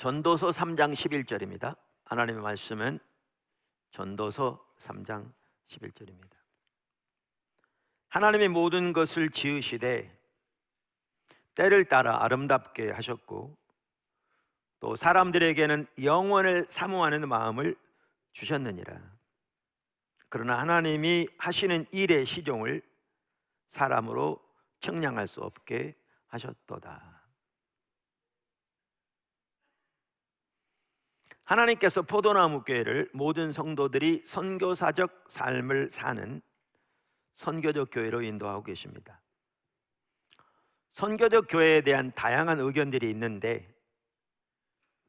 전도서 3장 11절입니다. 하나님의 말씀은 전도서 3장 11절입니다. 하나님의 모든 것을 지으시되 때를 따라 아름답게 하셨고 또 사람들에게는 영원을 사모하는 마음을 주셨느니라. 그러나 하나님이 하시는 일의 시종을 사람으로 측량할 수 없게 하셨도다. 하나님께서 포도나무 교회를 모든 성도들이 선교사적 삶을 사는 선교적 교회로 인도하고 계십니다. 선교적 교회에 대한 다양한 의견들이 있는데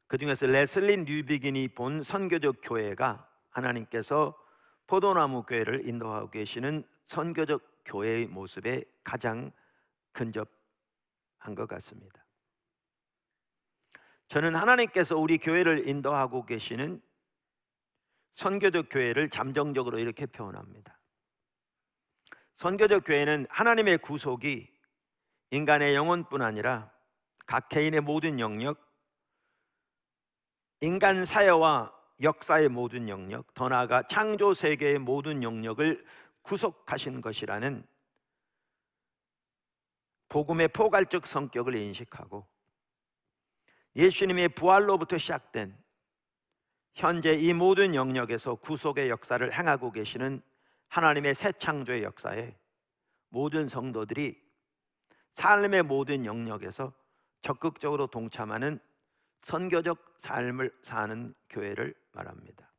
그 중에서 레슬리 뉴비긴이 본 선교적 교회가 하나님께서 포도나무 교회를 인도하고 계시는 선교적 교회의 모습에 가장 근접한 것 같습니다. 저는 하나님께서 우리 교회를 인도하고 계시는 선교적 교회를 잠정적으로 이렇게 표현합니다. 선교적 교회는 하나님의 구속이 인간의 영혼뿐 아니라 각 개인의 모든 영역, 인간 사회와 역사의 모든 영역, 더 나아가 창조 세계의 모든 영역을 구속하신 것이라는 복음의 포괄적 성격을 인식하고 예수님의 부활로부터 시작된 현재 이 모든 영역에서 구속의 역사를 행하고 계시는 하나님의 새 창조의 역사에 모든 성도들이 삶의 모든 영역에서 적극적으로 동참하는 선교적 삶을 사는 교회를 말합니다.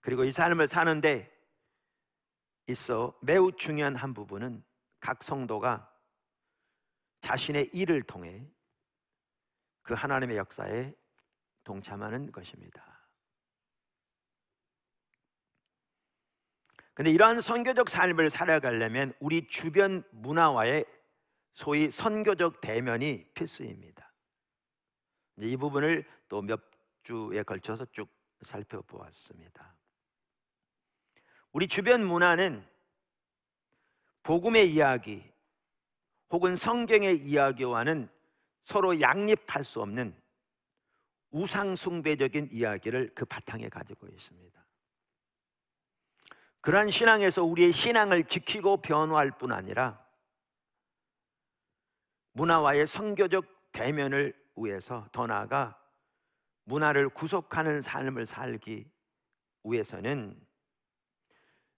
그리고 이 삶을 사는데 있어 매우 중요한 한 부분은 각 성도가 자신의 일을 통해 그 하나님의 역사에 동참하는 것입니다. 근데 이러한 선교적 삶을 살아가려면 우리 주변 문화와의 소위 선교적 대면이 필수입니다. 이 부분을 또 몇 주에 걸쳐서 쭉 살펴보았습니다. 우리 주변 문화는 복음의 이야기 혹은 성경의 이야기와는 서로 양립할 수 없는 우상숭배적인 이야기를 그 바탕에 가지고 있습니다. 그러한 신앙에서 우리의 신앙을 지키고 변화할 뿐 아니라 문화와의 선교적 대면을 위해서 더 나아가 문화를 구속하는 삶을 살기 위해서는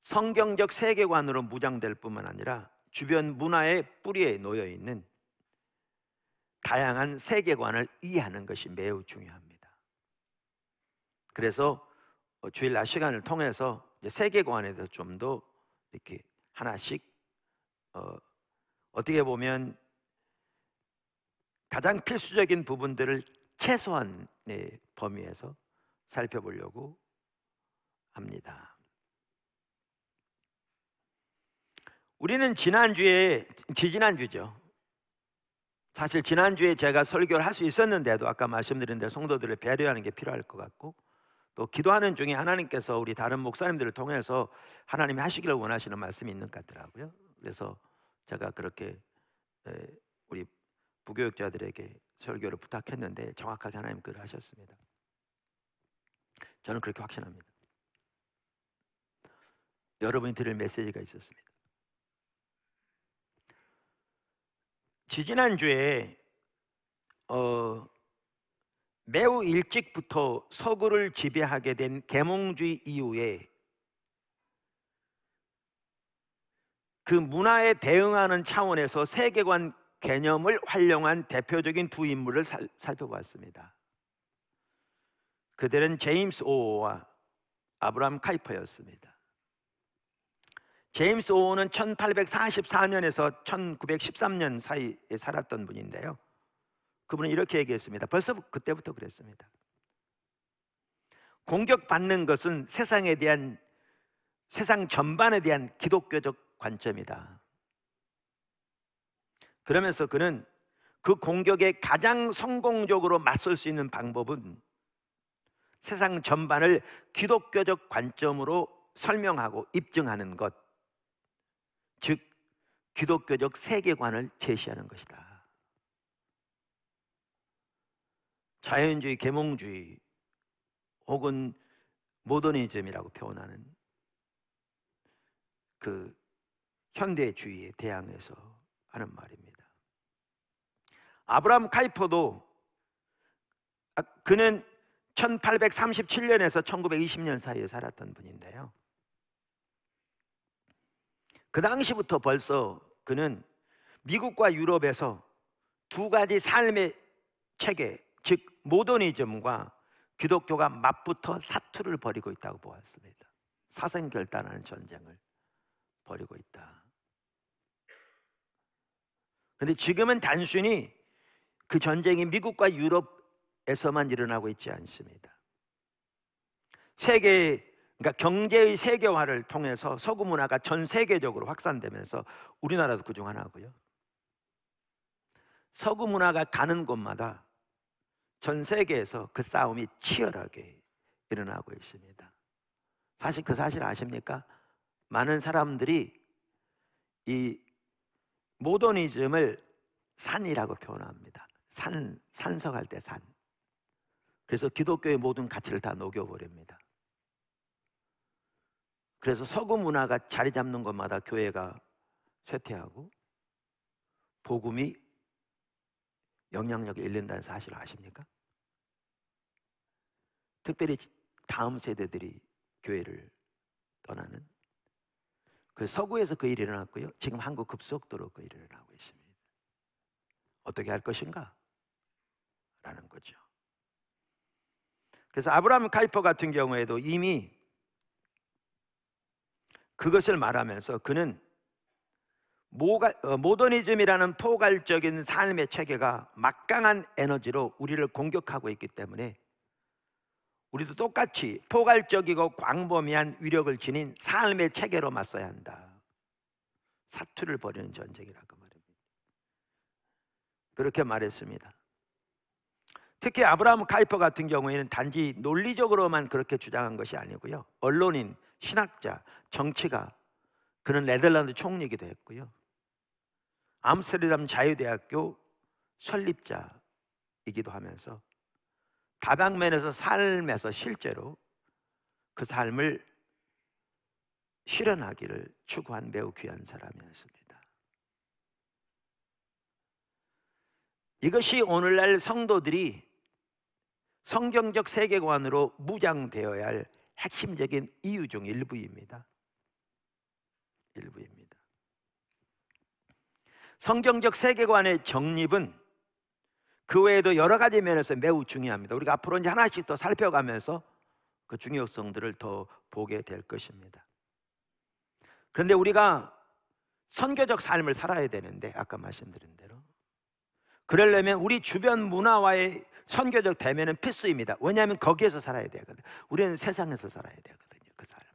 성경적 세계관으로 무장될 뿐만 아니라 주변 문화의 뿌리에 놓여 있는 다양한 세계관을 이해하는 것이 매우 중요합니다. 그래서 어, 주일 낮 시간을 통해서 세계관에 대해서 좀 더 이렇게 하나씩 어, 어떻게 보면 가장 필수적인 부분들을 최소한의 범위에서 살펴보려고 합니다. 우리는 지난주에 지난주죠 사실 지난주에 제가 설교를 할 수 있었는데도 아까 말씀드린 대로 성도들을 배려하는 게 필요할 것 같고 또 기도하는 중에 하나님께서 우리 다른 목사님들을 통해서 하나님이 하시기를 원하시는 말씀이 있는 것 같더라고요. 그래서 제가 그렇게 우리 부교육자들에게 설교를 부탁했는데 정확하게 하나님 그를 하셨습니다. 저는 그렇게 확신합니다. 여러분이 들을 메시지가 있었습니다. 지지난주에 어, 매우 일찍부터 서구를 지배하게 된 계몽주의 이후에 그 문화에 대응하는 차원에서 세계관 개념을 활용한 대표적인 두 인물을 살, 살펴봤습니다. 그들은 제임스 오와 아브라함 카이퍼였습니다. 제임스 오우는 1844년에서 1913년 사이에 살았던 분인데요. 그분은 이렇게 얘기했습니다. 벌써 그때부터 그랬습니다. 공격받는 것은 세상에 대한 세상 전반에 대한 기독교적 관점이다. 그러면서 그는 그 공격에 가장 성공적으로 맞설 수 있는 방법은 세상 전반을 기독교적 관점으로 설명하고 입증하는 것. 즉 기독교적 세계관을 제시하는 것이다. 자연주의, 계몽주의 혹은 모더니즘이라고 표현하는 그 현대주의에 대항해서 하는 말입니다. 아브라함 카이퍼도 아, 그는 1837년에서 1920년 사이에 살았던 분인데요. 그 당시부터 벌써 그는 미국과 유럽에서 두 가지 삶의 체계, 즉 모더니즘과 기독교가 맞붙어 사투를 벌이고 있다고 보았습니다. 사생결단하는 전쟁을 벌이고 있다. 그런데 지금은 단순히 그 전쟁이 미국과 유럽에서만 일어나고 있지 않습니다. 세계의 그러니까 경제의 세계화를 통해서 서구 문화가 전 세계적으로 확산되면서 우리나라도 그 중 하나고요. 서구 문화가 가는 곳마다 전 세계에서 그 싸움이 치열하게 일어나고 있습니다. 사실 그 사실 아십니까? 많은 사람들이 이 모더니즘을 산이라고 표현합니다. 산 산성할 때 산. 그래서 기독교의 모든 가치를 다 녹여버립니다. 그래서 서구 문화가 자리 잡는 것마다 교회가 쇠퇴하고 복음이 영향력이 잃는다는 사실을 아십니까? 특별히 다음 세대들이 교회를 떠나는 그 서구에서 그 일이 일어났고요. 지금 한국 급속도로 그 일이 일어나고 있습니다. 어떻게 할 것인가? 라는 거죠. 그래서 아브라함 카이퍼 같은 경우에도 이미 그것을 말하면서 그는 모가, 어, 모더니즘이라는 포괄적인 삶의 체계가 막강한 에너지로 우리를 공격하고 있기 때문에 우리도 똑같이 포괄적이고 광범위한 위력을 지닌 삶의 체계로 맞서야 한다. 사투를 벌이는 전쟁이라고 그 말합니다 그렇게 말했습니다. 특히 아브라함 카이퍼 같은 경우에는 단지 논리적으로만 그렇게 주장한 것이 아니고요. 언론인 신학자, 정치가 그는 네덜란드 총리기도 이 했고요. 암스테르담 자유대학교 설립자이기도 하면서 다방면에서 삶에서 실제로 그 삶을 실현하기를 추구한 매우 귀한 사람이었습니다. 이것이 오늘날 성도들이 성경적 세계관으로 무장되어야 할 핵심적인 이유 중 일부입니다. 일부입니다. 성경적 세계관의 정립은 그 외에도 여러 가지 면에서 매우 중요합니다. 우리가 앞으로 이제 하나씩 더 살펴가면서 그 중요성들을 더 보게 될 것입니다. 그런데 우리가 선교적 삶을 살아야 되는데 아까 말씀드린 대로 그러려면 우리 주변 문화와의 선교적 대면은 필수입니다. 왜냐하면 거기에서 살아야 되거든. 우리는 세상에서 살아야 되거든요. 그 사람은.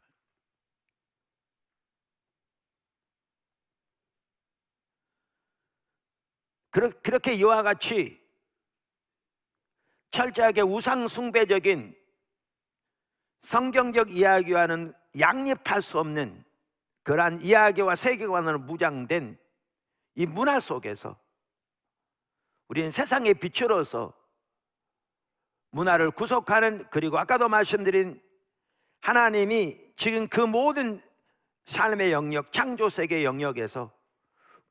그렇게 이와 같이 철저하게 우상숭배적인 성경적 이야기와는 양립할 수 없는 그러한 이야기와 세계관으로 무장된 이 문화 속에서 우리는 세상의 빛으로서 문화를 구속하는 그리고 아까도 말씀드린 하나님이 지금 그 모든 삶의 영역, 창조 세계 영역에서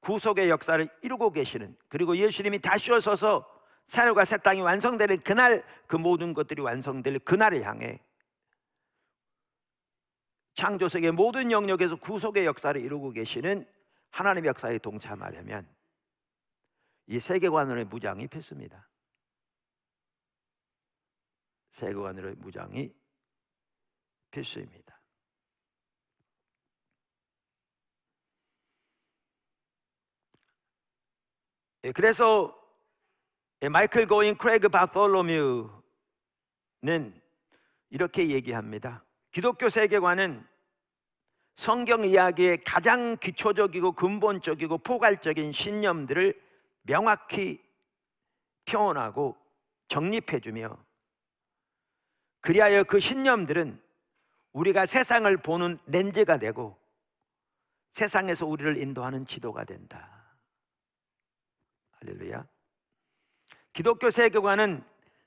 구속의 역사를 이루고 계시는 그리고 예수님이 다시 오셔서 새로가 새 땅이 완성되는 그날 그 모든 것들이 완성될 그날을 향해 창조 세계 모든 영역에서 구속의 역사를 이루고 계시는 하나님의 역사에 동참하려면 이 세계관으로의 무장이 폈습니다. 세계관으로의 무장이 필수입니다. 예, 그래서 예, 마이클 고인 크레이그 바톨로뮤는 이렇게 얘기합니다. 기독교 세계관은 성경 이야기의 가장 기초적이고 근본적이고 포괄적인 신념들을 명확히 표현하고 정립해주며 그리하여 그 신념들은 우리가 세상을 보는 렌즈가 되고 세상에서 우리를 인도하는 지도가 된다. 할렐루야. 기독교 세계관은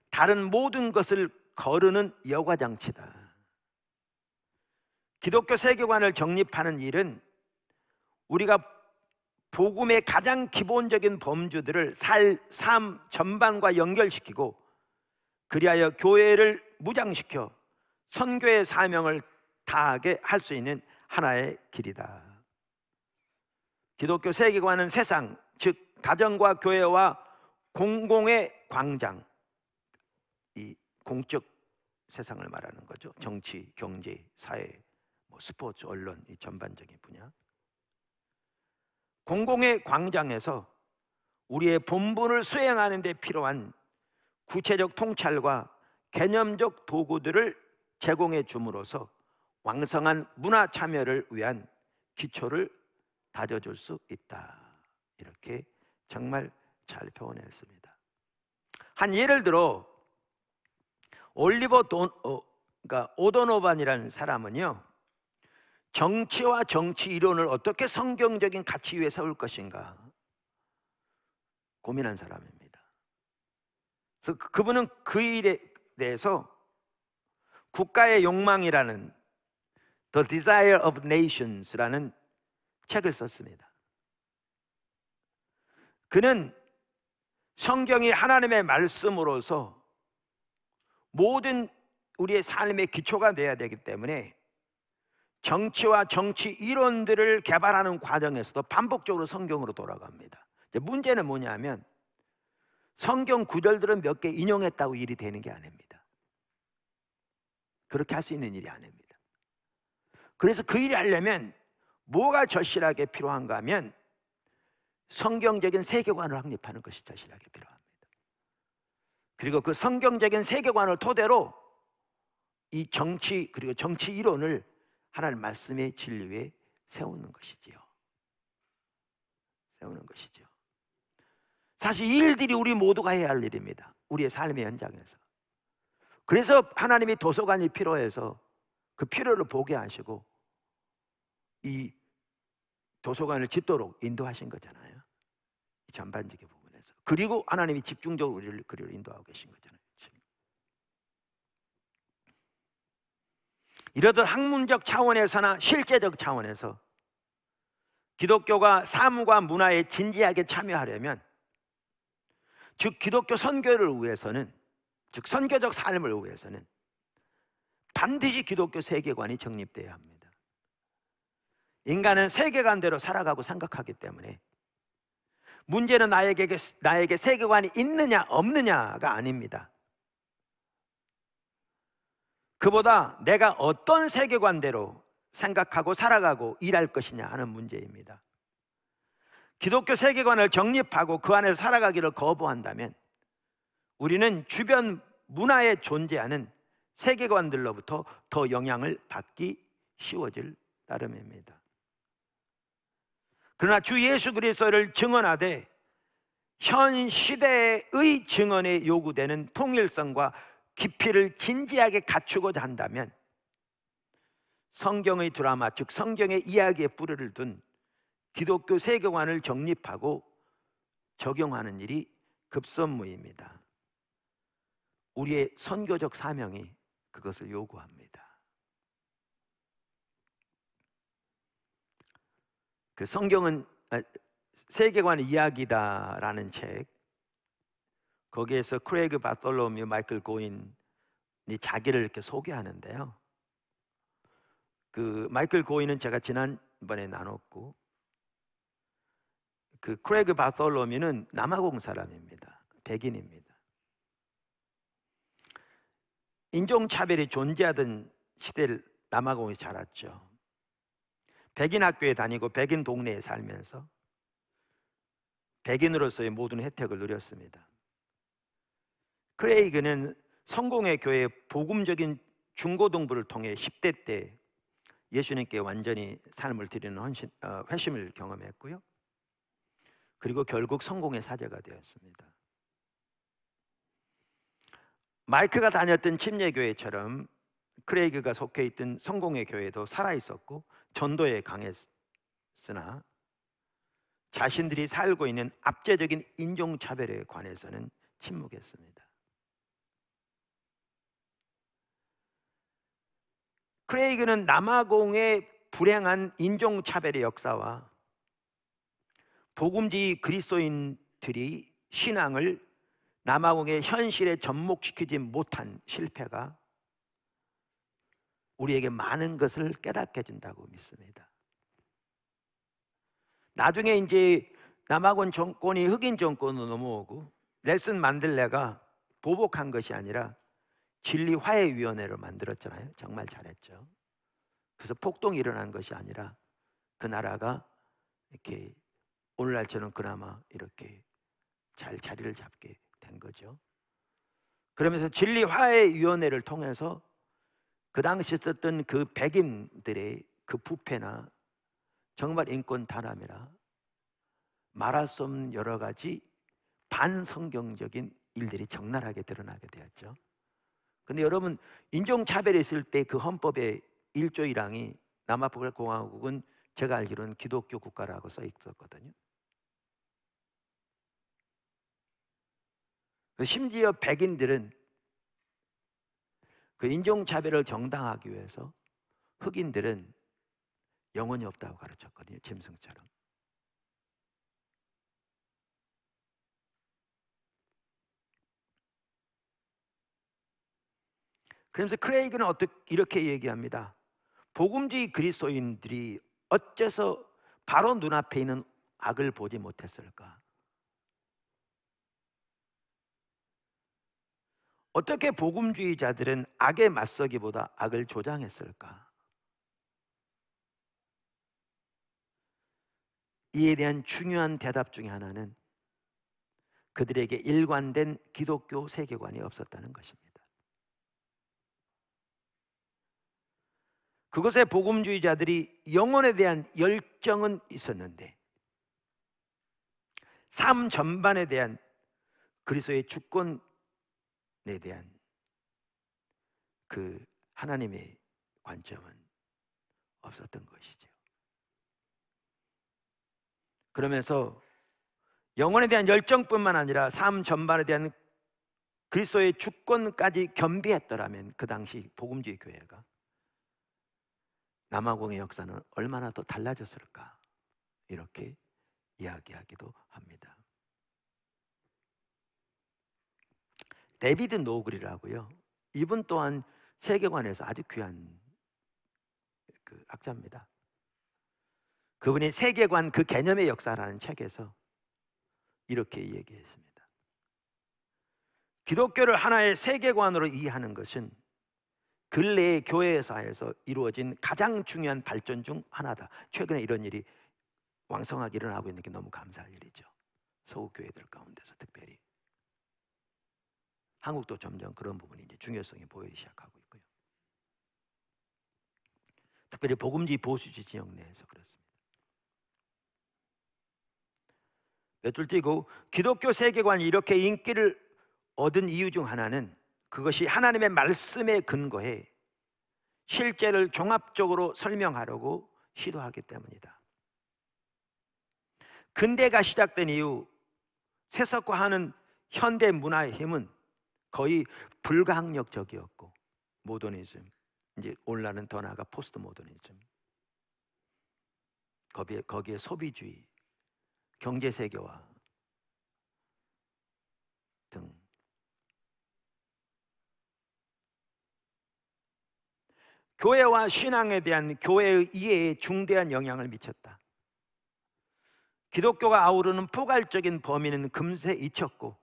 다른 모든 것을 거르는 여과장치다. 기독교 세계관을 정립하는 일은 우리가 복음의 가장 기본적인 범주들을 살, 삶 전반과 연결시키고 그리하여 교회를 무장시켜 선교의 사명을 다하게 할 수 있는 하나의 길이다. 기독교 세계관은 세상, 즉 가정과 교회와 공공의 광장, 이 공적 세상을 말하는 거죠. 정치, 경제, 사회, 뭐 스포츠, 언론 이 전반적인 분야. 공공의 광장에서 우리의 본분을 수행하는 데 필요한 구체적 통찰과 개념적 도구들을 제공해 줌으로써 왕성한 문화 참여를 위한 기초를 다져줄 수 있다. 이렇게 정말 잘 표현했습니다. 한 예를 들어 올리버 돈, 어, 그러니까 오도노반이라는 사람은요 정치와 정치 이론을 어떻게 성경적인 가치 위에 세울 것인가 고민한 사람입니다. 그래서 그, 그분은 그 일에 대해서 국가의 욕망이라는 The Desire of Nations라는 책을 썼습니다. 그는 성경이 하나님의 말씀으로서 모든 우리의 삶의 기초가 되어야 되기 때문에 정치와 정치 이론들을 개발하는 과정에서도 반복적으로 성경으로 돌아갑니다. 문제는 뭐냐면 성경 구절들은 몇 개 인용했다고 일이 되는 게 아닙니다. 그렇게 할 수 있는 일이 아닙니다. 그래서 그 일을 하려면 뭐가 절실하게 필요한가 하면 성경적인 세계관을 확립하는 것이 절실하게 필요합니다. 그리고 그 성경적인 세계관을 토대로 이 정치 그리고 정치 이론을 하나님 말씀의 진리 에 세우는 것이지요. 세우는 것이죠. 사실 이 일들이 우리 모두가 해야 할 일입니다. 우리의 삶의 현장에서. 그래서 하나님이 도서관이 필요해서 그 필요를 보게 하시고 이 도서관을 짓도록 인도하신 거잖아요. 전반적인 부분에서. 그리고 하나님이 집중적으로 우리를 그리로 인도하고 계신 거잖아요. 이러듯 학문적 차원에서나 실제적 차원에서 기독교가 사무과 문화에 진지하게 참여하려면 즉 기독교 선교를 위해서는 즉 선교적 삶을 위해서는 반드시 기독교 세계관이 정립돼야 합니다. 인간은 세계관대로 살아가고 생각하기 때문에 문제는 나에게 나에게 세계관이 있느냐 없느냐가 아닙니다. 그보다 내가 어떤 세계관대로 생각하고 살아가고 일할 것이냐 하는 문제입니다. 기독교 세계관을 정립하고 그 안에서 살아가기를 거부한다면 우리는 주변 문화에 존재하는 세계관들로부터 더 영향을 받기 쉬워질 따름입니다. 그러나 주 예수 그리스도를 증언하되 현 시대의 증언에 요구되는 통일성과 깊이를 진지하게 갖추고자 한다면 성경의 드라마, 즉 성경의 이야기에 뿌리를 둔 기독교 세계관을 정립하고 적용하는 일이 급선무입니다. 우리의 선교적 사명이 그것을 요구합니다. 그 성경은 아, 세계관의 이야기다라는 책 거기에서 크레이그 바톨로뮤 미 마이클 고인이 자기를 이렇게 소개하는데요. 그 마이클 고인은 제가 지난번에 나눴고 그 크레이그 바톨로뮤는 남아공 사람입니다. 백인입니다. 인종차별이 존재하던 시대를 남아공에 자랐죠. 백인 학교에 다니고 백인 동네에 살면서 백인으로서의 모든 혜택을 누렸습니다. 크레이그는 성공의 교회 의 복음적인 중고등부를 통해 10대 때 예수님께 완전히 삶을 드리는 헌신, 어, 회심을 경험했고요. 그리고 결국 성공의 사제가 되었습니다. 마이크가 다녔던 침례교회처럼 크레이그가 속해 있던 성공의 교회도 살아 있었고 전도에 강했으나 자신들이 살고 있는 압제적인 인종차별에 관해서는 침묵했습니다. 크레이그는 남아공의 불행한 인종차별의 역사와 복음지 그리스도인들이 신앙을 남아공의 현실에 접목시키지 못한 실패가 우리에게 많은 것을 깨닫게 해준다고 믿습니다. 나중에 이제 남아공 정권이 흑인 정권으로 넘어오고 넬슨 만델레가 보복한 것이 아니라 진리화해위원회를 만들었잖아요. 정말 잘했죠. 그래서 폭동이 일어난 것이 아니라 그 나라가 이렇게 오늘날처럼 그나마 이렇게 잘 자리를 잡게 된 거죠. 그러면서 진리화해위원회를 통해서 그 당시 썼던 그 백인들의 그 부패나 정말 인권 탄압이라 말할 수 없는 여러 가지 반성경적인 일들이 적나라하게 드러나게 되었죠. 근데 여러분 인종차별이 있을 때 그 헌법의 1조 1항이 남아프리카 공화국은 제가 알기로는 기독교 국가라고 써 있었거든요. 심지어 백인들은 그 인종차별을 정당하기 위해서 흑인들은 영혼이 없다고 가르쳤거든요. 짐승처럼. 그러면서 크레이그는 어떻게 이렇게 얘기합니다. 복음주의 그리스도인들이 어째서 바로 눈앞에 있는 악을 보지 못했을까? 어떻게 복음주의자들은 악에 맞서기보다 악을 조장했을까? 이에 대한 중요한 대답 중의 하나는 그들에게 일관된 기독교 세계관이 없었다는 것입니다. 그것에 복음주의자들이 영혼에 대한 열정은 있었는데 삶 전반에 대한 그리스도의 주권에 대한 그 하나님의 관점은 없었던 것이죠. 그러면서 영혼에 대한 열정뿐만 아니라 삶 전반에 대한 그리스도의 주권까지 겸비했더라면 그 당시 복음주의 교회가 남아공의 역사는 얼마나 더 달라졌을까 이렇게 이야기하기도 합니다. 데비드 노그리라고요. 이분 또한 세계관에서 아주 귀한 그 학자입니다. 그분이 세계관 그 개념의 역사라는 책에서 이렇게 얘기했습니다. 기독교를 하나의 세계관으로 이해하는 것은 근래의 교회사에서 이루어진 가장 중요한 발전 중 하나다. 최근에 이런 일이 왕성하게 일어나고 있는 게 너무 감사할 일이죠. 서구 교회들 가운데서 특별히 한국도 점점 그런 부분이 이제 중요성이 보이기 시작하고 있고요. 특별히 복음지 보수지 지역 내에서 그렇습니다. 몇줄 뛰고 기독교 세계관이 이렇게 인기를 얻은 이유 중 하나는 그것이 하나님의 말씀에 근거해 실제를 종합적으로 설명하려고 시도하기 때문이다. 근대가 시작된 이후 세속화하는 현대 문화의 힘은 거의 불가항력적이었고 모더니즘 이제 올라는 더 나아가 포스트 모더니즘 거기에, 거기에 소비주의 경제 세계화 교회와 신앙에 대한 교회의 이해에 중대한 영향을 미쳤다. 기독교가 아우르는 포괄적인 범위는 금세 잊혔고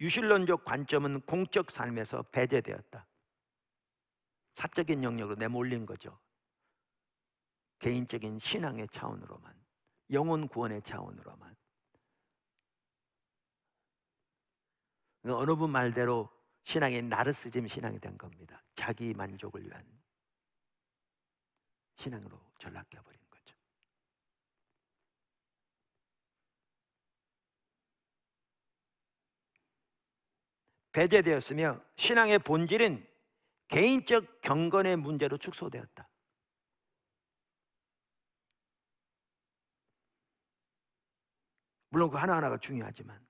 유실론적 관점은 공적 삶에서 배제되었다. 사적인 영역으로 내몰린 거죠. 개인적인 신앙의 차원으로만, 영혼 구원의 차원으로만. 그러니까 어느 분 말대로 신앙이 나르스즘 신앙이 된 겁니다. 자기 만족을 위한 신앙으로 전락해 버린 거죠. 배제되었으며 신앙의 본질은 개인적 경건의 문제로 축소되었다. 물론 그 하나하나가 중요하지만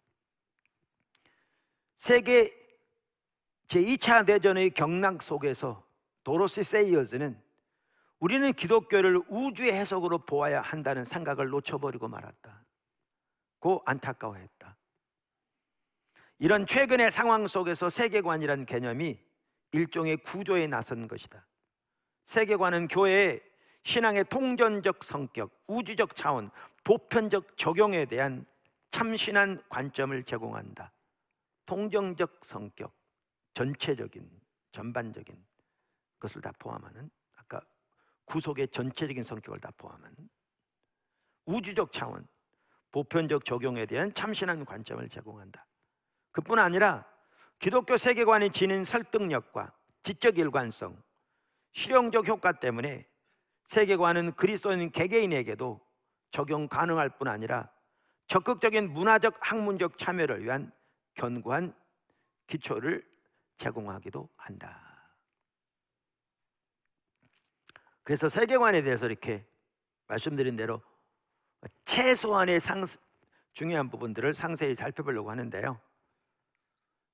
세계 제2차 대전의 경락 속에서 도로시 세이어즈는 우리는 기독교를 우주의 해석으로 보아야 한다는 생각을 놓쳐버리고 말았다. 고 안타까워했다. 이런 최근의 상황 속에서 세계관이란 개념이 일종의 구조에 나선 것이다. 세계관은 교회의 신앙의 통전적 성격, 우주적 차원, 보편적 적용에 대한 참신한 관점을 제공한다. 통정적 성격. 전체적인 전반적인 것을 다 포함하는 아까 구속의 전체적인 성격을 다 포함한 우주적 차원 보편적 적용에 대한 참신한 관점을 제공한다. 그뿐 아니라 기독교 세계관이 지닌 설득력과 지적 일관성, 실용적 효과 때문에 세계관은 그리스도인 개개인에게도 적용 가능할 뿐 아니라 적극적인 문화적 학문적 참여를 위한 견고한 기초를 제공하기도 한다. 그래서 세계관에 대해서 이렇게 말씀드린 대로 최소한의 상, 중요한 부분들을 상세히 살펴보려고 하는데요.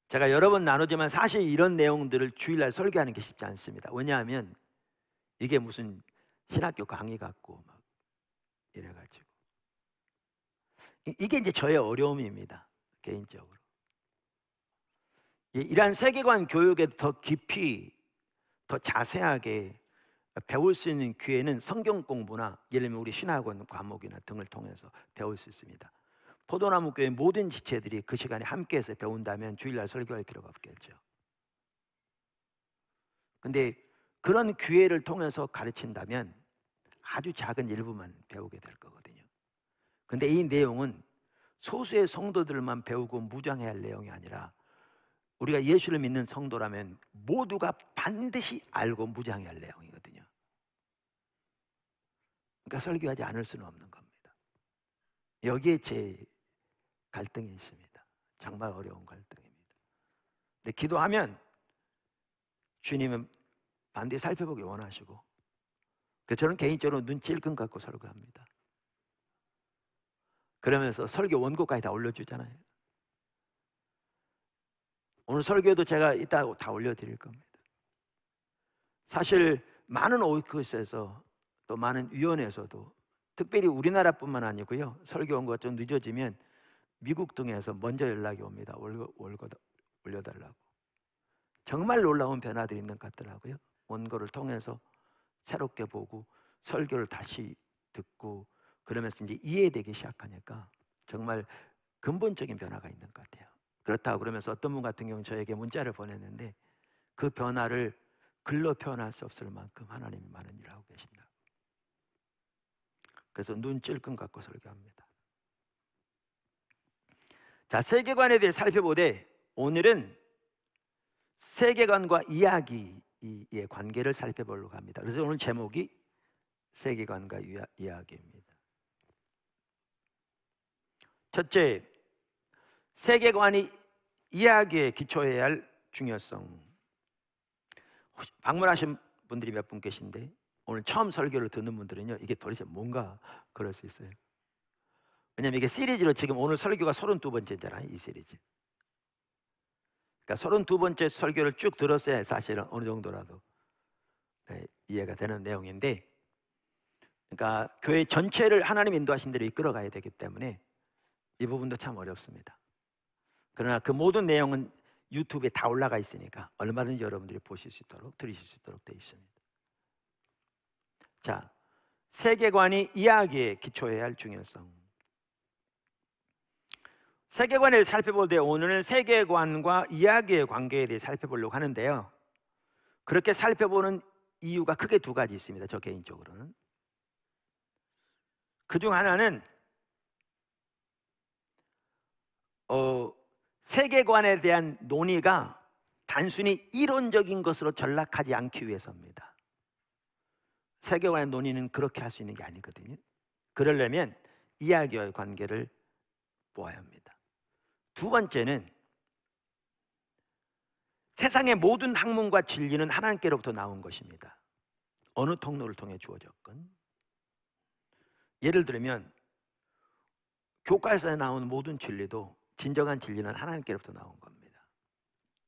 제가 여러 번 나누지만 사실 이런 내용들을 주일날 설교하는 게 쉽지 않습니다. 왜냐하면 이게 무슨 신학교 강의 같고 막 이래가지고 이게 이제 저의 어려움입니다 개인적으로. 이러한 세계관 교육에 더 깊이, 더 자세하게 배울 수 있는 기회는 성경 공부나 예를 들면 우리 신학원 과목이나 등을 통해서 배울 수 있습니다. 포도나무 교회 모든 지체들이 그 시간에 함께해서 배운다면 주일날 설교할 필요가 없겠죠. 근데 그런 기회를 통해서 가르친다면 아주 작은 일부만 배우게 될 거거든요. 근데 이 내용은 소수의 성도들만 배우고 무장해야 할 내용이 아니라 우리가 예수를 믿는 성도라면 모두가 반드시 알고 무장해야 할 내용이거든요. 그러니까 설교하지 않을 수는 없는 겁니다. 여기에 제 갈등이 있습니다. 정말 어려운 갈등입니다. 근데 기도하면 주님은 반드시 살펴보기 원하시고 저는 개인적으로 눈 찔끔 갖고 설교합니다. 그러면서 설교 원고까지 다 올려주잖아요. 오늘 설교도 에 제가 이따 다 올려드릴 겁니다. 사실 많은 오이크스에서 또 많은 위원회에서도 특별히 우리나라뿐만 아니고요 설교 온것좀 늦어지면 미국 등에서 먼저 연락이 옵니다. 월급, 월급 올려달라고. 정말 놀라운 변화들이 있는 것 같더라고요. 원고를 통해서 새롭게 보고 설교를 다시 듣고 그러면서 이제 이해되기 시작하니까 정말 근본적인 변화가 있는 것 같아요. 그렇다고 그러면서 어떤 분 같은 경우는 저에게 문자를 보냈는데 그 변화를 글로 표현할 수 없을 만큼 하나님이 많은 일을 하고 계신다. 그래서 눈 찔끔 갖고 설교합니다. 자, 세계관에 대해 살펴보되 오늘은 세계관과 이야기의 관계를 살펴보려고 합니다. 그래서 오늘 제목이 세계관과 이야기입니다. 첫째, 세계관이 이야기에 기초해야 할 중요성. 방문하신 분들이 몇 분 계신데 오늘 처음 설교를 듣는 분들은요 이게 도대체 뭔가 그럴 수 있어요. 왜냐면 이게 시리즈로 지금 오늘 설교가 32번째잖아요 이 시리즈. 그러니까 32번째 설교를 쭉 들었어야 사실은 어느 정도라도 네, 이해가 되는 내용인데 그러니까 교회 전체를 하나님 인도하신 대로 이끌어가야 되기 때문에 이 부분도 참 어렵습니다. 그러나 그 모든 내용은 유튜브에 다 올라가 있으니까 얼마든지 여러분들이 보실 수 있도록 들으실 수 있도록 되어 있습니다. 자, 세계관이 이야기에 기초해야 할 중요성. 세계관을 살펴볼 때 오늘은 세계관과 이야기의 관계에 대해 살펴보려고 하는데요. 그렇게 살펴보는 이유가 크게 두 가지 있습니다. 저 개인적으로는. 그 중 하나는 어, 세계관에 대한 논의가 단순히 이론적인 것으로 전락하지 않기 위해서입니다. 세계관의 논의는 그렇게 할 수 있는 게 아니거든요. 그러려면 이야기와의 관계를 보아야 합니다. 두 번째는 세상의 모든 학문과 진리는 하나님께로부터 나온 것입니다. 어느 통로를 통해 주어졌건 예를 들면 교과서에 나온 모든 진리도 진정한 진리는 하나님께로부터 나온 겁니다.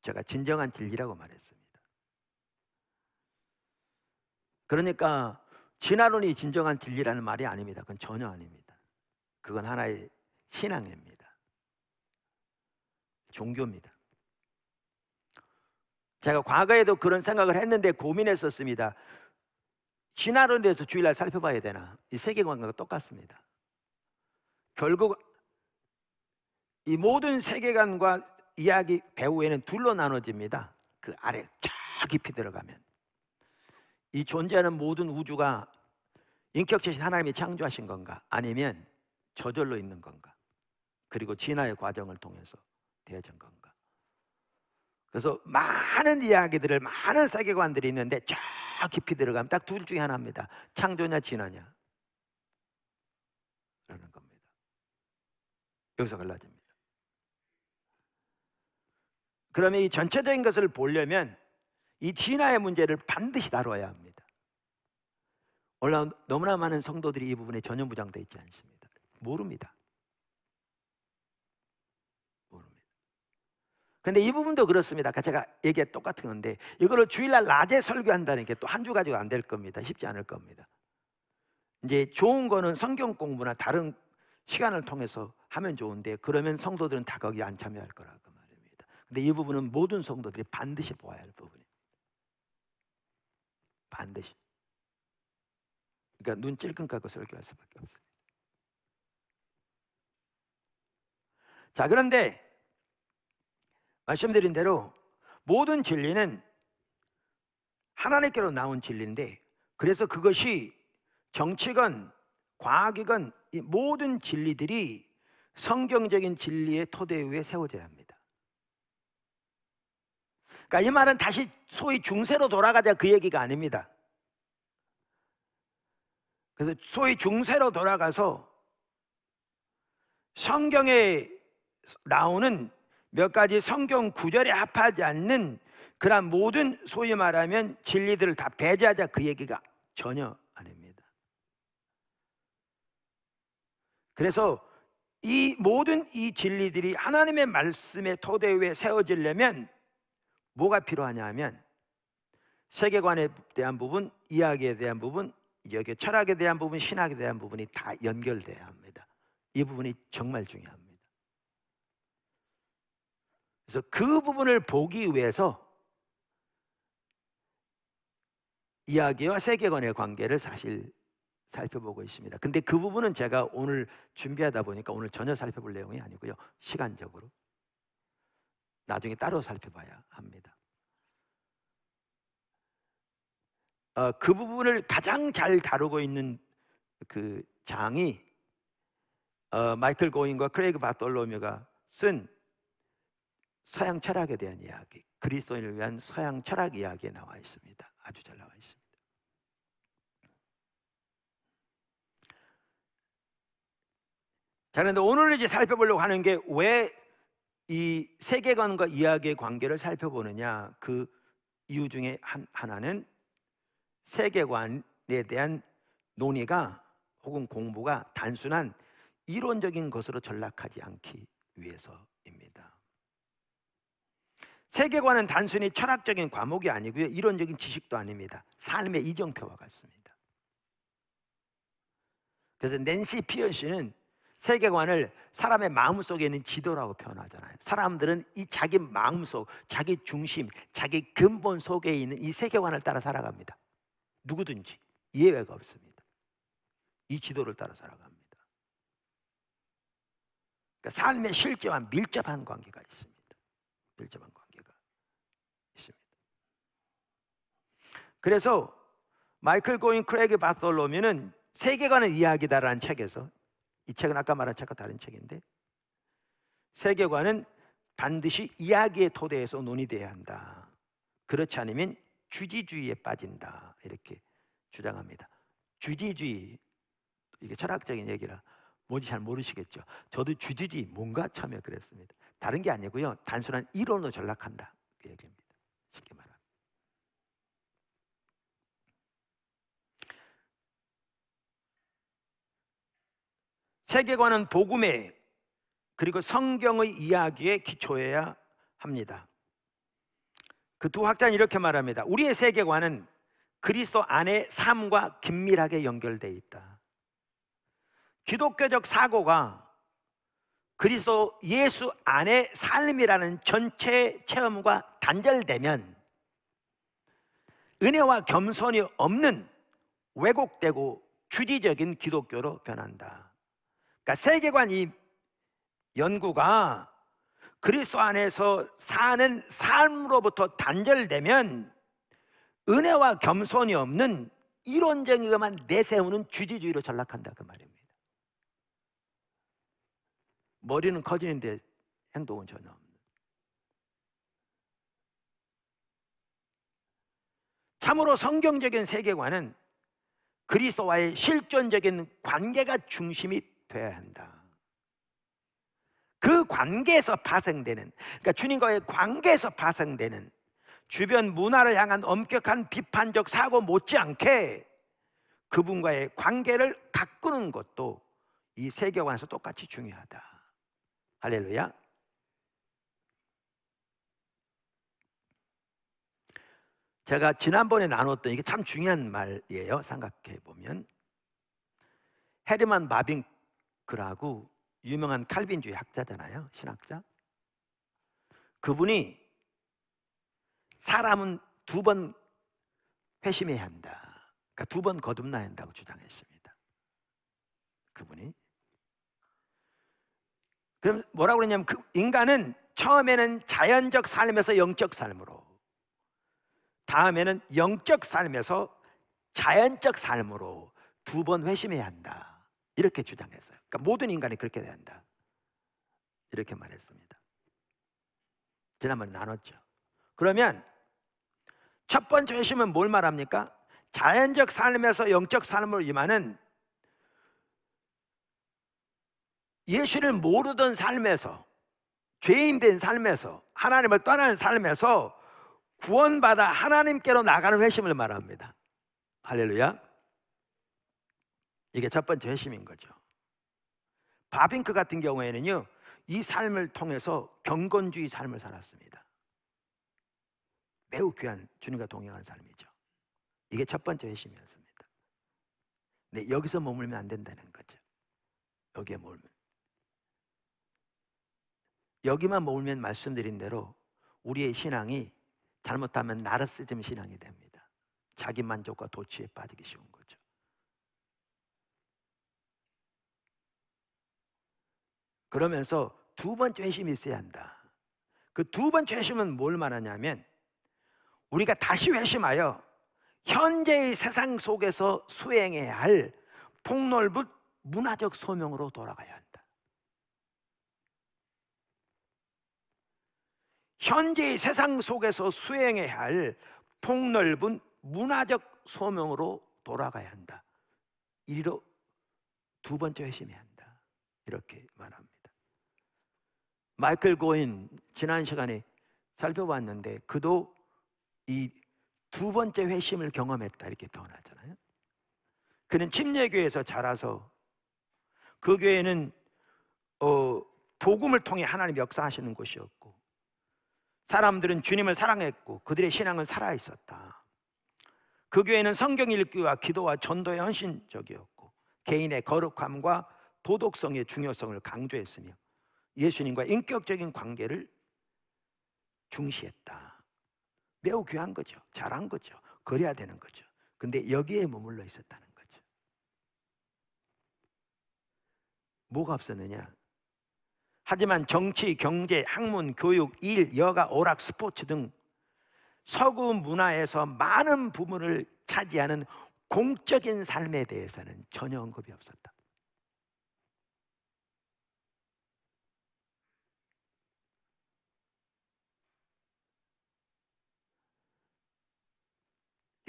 제가 진정한 진리라고 말했습니다. 그러니까 진화론이 진정한 진리라는 말이 아닙니다. 그건 전혀 아닙니다. 그건 하나의 신앙입니다. 종교입니다. 제가 과거에도 그런 생각을 했는데 고민했었습니다. 진화론에 대해서 주일날 살펴봐야 되나? 이 세계관과 똑같습니다. 결국 이 모든 세계관과 이야기 배후에는 둘로 나눠집니다. 그 아래 쫙 깊이 들어가면 이 존재하는 모든 우주가 인격체신 하나님이 창조하신 건가 아니면 저절로 있는 건가 그리고 진화의 과정을 통해서 되어진 건가 그래서 많은 이야기들을 많은 세계관들이 있는데 쫙 깊이 들어가면 딱 둘 중에 하나입니다 창조냐 진화냐 라는 겁니다 여기서 갈라집니다 그러면 이 전체적인 것을 보려면 이 진화의 문제를 반드시 다뤄야 합니다. 올라 너무나 많은 성도들이 이 부분에 전혀 무장되 있지 않습니다. 모릅니다. 모릅니다. 근데 이 부분도 그렇습니다. 제가 얘기 똑같은 건데 이거를 주일날 낮에 설교한다는 게 또 한 주 가지고 안 될 겁니다. 쉽지 않을 겁니다. 이제 좋은 거는 성경 공부나 다른 시간을 통해서 하면 좋은데 그러면 성도들은 다 거기 안 참여할 거라고. 근데 이 부분은 모든 성도들이 반드시 보아야 할 부분이에요. 반드시. 그러니까 눈 찔끔 깎고 설교할 수밖에 없습니다. 자, 그런데 말씀드린 대로 모든 진리는 하나님께로 나온 진리인데 그래서 그것이 정치건 과학이건 모든 진리들이 성경적인 진리의 토대 위에 세워져야 합니다. 그러니까 이 말은 다시 소위 중세로 돌아가자 그 얘기가 아닙니다. 그래서 소위 중세로 돌아가서 성경에 나오는 몇 가지 성경 구절에 합하지 않는 그러한 모든 소위 말하면 진리들을 다 배제하자 그 얘기가 전혀 아닙니다. 그래서 이 모든 이 진리들이 하나님의 말씀의 토대 위에 세워지려면 뭐가 필요하냐 하면 세계관에 대한 부분, 이야기에 대한 부분, 여기 철학에 대한 부분, 신학에 대한 부분이 다 연결돼야 합니다. 이 부분이 정말 중요합니다. 그래서 그 부분을 보기 위해서 이야기와 세계관의 관계를 사실 살펴보고 있습니다. 근데 그 부분은 제가 오늘 준비하다 보니까 오늘 전혀 살펴볼 내용이 아니고요. 시간적으로. 나중에 따로 살펴봐야 합니다. 어, 그 부분을 가장 잘 다루고 있는 그 장이 어, 마이클 고인과 크레이그 바톨로미가쓴 서양 철학에 대한 이야기, 그리스도인을 위한 서양 철학 이야기에 나와 있습니다. 아주 잘 나와 있습니다. 자, 그런데 오늘 이제 살펴보려고 하는 게왜 이 세계관과 이야기의 관계를 살펴보느냐 그 이유 중에 한, 하나는 세계관에 대한 논의가 혹은 공부가 단순한 이론적인 것으로 전락하지 않기 위해서입니다. 세계관은 단순히 철학적인 과목이 아니고요. 이론적인 지식도 아닙니다. 삶의 이정표와 같습니다. 그래서 낸시 피어씨는 세계관을 사람의 마음속에 있는 지도라고 표현하잖아요. 사람들은 이 자기 마음속, 자기 중심, 자기 근본 속에 있는 이 세계관을 따라 살아갑니다. 누구든지 예외가 없습니다. 이 지도를 따라 살아갑니다. 그러니까 삶의 실제와 밀접한 관계가 있습니다. 밀접한 관계가 있습니다. 그래서 마이클 고인 크레이그 바톨로미는 세계관을 이야기다라는 책에서 이 책은 아까 말한 책과 다른 책인데 세계관은 반드시 이야기의 토대에서 논의돼야 한다. 그렇지 않으면 주지주의에 빠진다. 이렇게 주장합니다. 주지주의 이게 철학적인 얘기라 뭔지 잘 모르시겠죠. 저도 주지주의 뭔가 처음에 그랬습니다. 다른 게 아니고요. 단순한 이론으로 전락한다. 그 얘기입니다. 쉽게 말. 세계관은 복음의 그리고 성경의 이야기에 기초해야 합니다. 그 두 학자는 이렇게 말합니다. 우리의 세계관은 그리스도 안의 삶과 긴밀하게 연결되어 있다. 기독교적 사고가 그리스도 예수 안의 삶이라는 전체 체험과 단절되면 은혜와 겸손이 없는 왜곡되고 주지적인 기독교로 변한다. 그러니까 세계관 이 연구가 그리스도 안에서 사는 삶으로부터 단절되면 은혜와 겸손이 없는 이론쟁이가만 내세우는 주지주의로 전락한다 그 말입니다. 머리는 커지는데 행동은 전혀 없는. 참으로 성경적인 세계관은 그리스도와의 실존적인 관계가 중심이 돼야 한다. 그 관계에서 파생되는, 그러니까 주님과의 관계에서 파생되는 주변 문화를 향한 엄격한 비판적 사고 못지않게 그분과의 관계를 가꾸는 것도 이 세계관에서 똑같이 중요하다. 할렐루야. 제가 지난번에 나눴던 이게 참 중요한 말이에요. 생각해 보면. 헤르만 바빈 그라고 유명한 칼빈주의 학자잖아요. 신학자. 그분이 사람은 두 번 회심해야 한다. 그러니까 두 번 거듭나야 한다고 주장했습니다. 그분이 그럼 뭐라고 그러냐면 그 인간은 처음에는 자연적 삶에서 영적 삶으로 다음에는 영적 삶에서 자연적 삶으로 두 번 회심해야 한다. 이렇게 주장했어요. 그러니까 모든 인간이 그렇게 된다. 이렇게 말했습니다. 지난번에 나눴죠. 그러면 첫 번째 회심은 뭘 말합니까? 자연적 삶에서 영적 삶을 임하는 예수를 모르던 삶에서 죄인 된 삶에서 하나님을 떠나는 삶에서 구원받아 하나님께로 나가는 회심을 말합니다. 할렐루야. 이게 첫 번째 회심인 거죠. 바빙크 같은 경우에는요, 이 삶을 통해서 경건주의 삶을 살았습니다. 매우 귀한 주님과 동행하는 삶이죠. 이게 첫 번째 회심이었습니다. 근 여기서 머물면 안 된다는 거죠. 여기에 머물면. 여기만 머물면 말씀드린 대로 우리의 신앙이 잘못하면 나르스즘 신앙이 됩니다. 자기 만족과 도취에 빠지기 쉬운 거죠. 그러면서 두 번째 회심이 있어야 한다. 그 두 번째 회심은 뭘 말하냐면 우리가 다시 회심하여 현재의 세상 속에서 수행해야 할 폭넓은 문화적 소명으로 돌아가야 한다. 현재의 세상 속에서 수행해야 할 폭넓은 문화적 소명으로 돌아가야 한다. 이리로 두 번째 회심해야 한다. 이렇게 말합니다. 마이클 고인 지난 시간에 살펴봤는데 그도 이 두 번째 회심을 경험했다 이렇게 표현하잖아요. 그는 침례교회에서 자라서 그 교회는 어, 복음을 통해 하나님 역사하시는 곳이었고 사람들은 주님을 사랑했고 그들의 신앙은 살아 있었다. 그 교회는 성경 읽기와 기도와 전도에 헌신적이었고 개인의 거룩함과 도덕성의 중요성을 강조했으며 예수님과 인격적인 관계를 중시했다. 매우 귀한 거죠. 잘한 거죠. 그래야 되는 거죠. 근데 여기에 머물러 있었다는 거죠. 뭐가 없었느냐? 하지만 정치, 경제, 학문, 교육, 일, 여가, 오락, 스포츠 등 서구 문화에서 많은 부분을 차지하는 공적인 삶에 대해서는 전혀 언급이 없었다.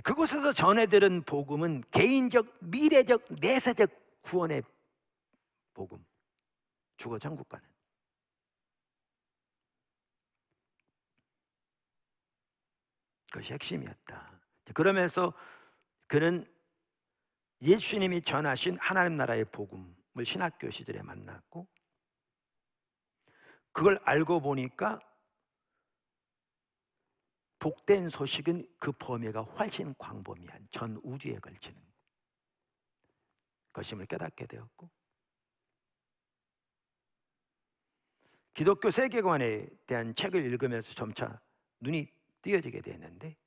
그곳에서 전해들은 복음은 개인적, 미래적, 내세적 구원의 복음. 주거 천국 가는. 그것이 핵심이었다. 그러면서 그는 예수님이 전하신 하나님 나라의 복음을 신학교 시절에 만났고 그걸 알고 보니까 복된 소식은 그 범위가 훨씬 광범위한 전 우주에 걸치는 것임을 깨닫게 되었고 기독교 세계관에 대한 책을 읽으면서 점차 눈이 띄어지게 되는데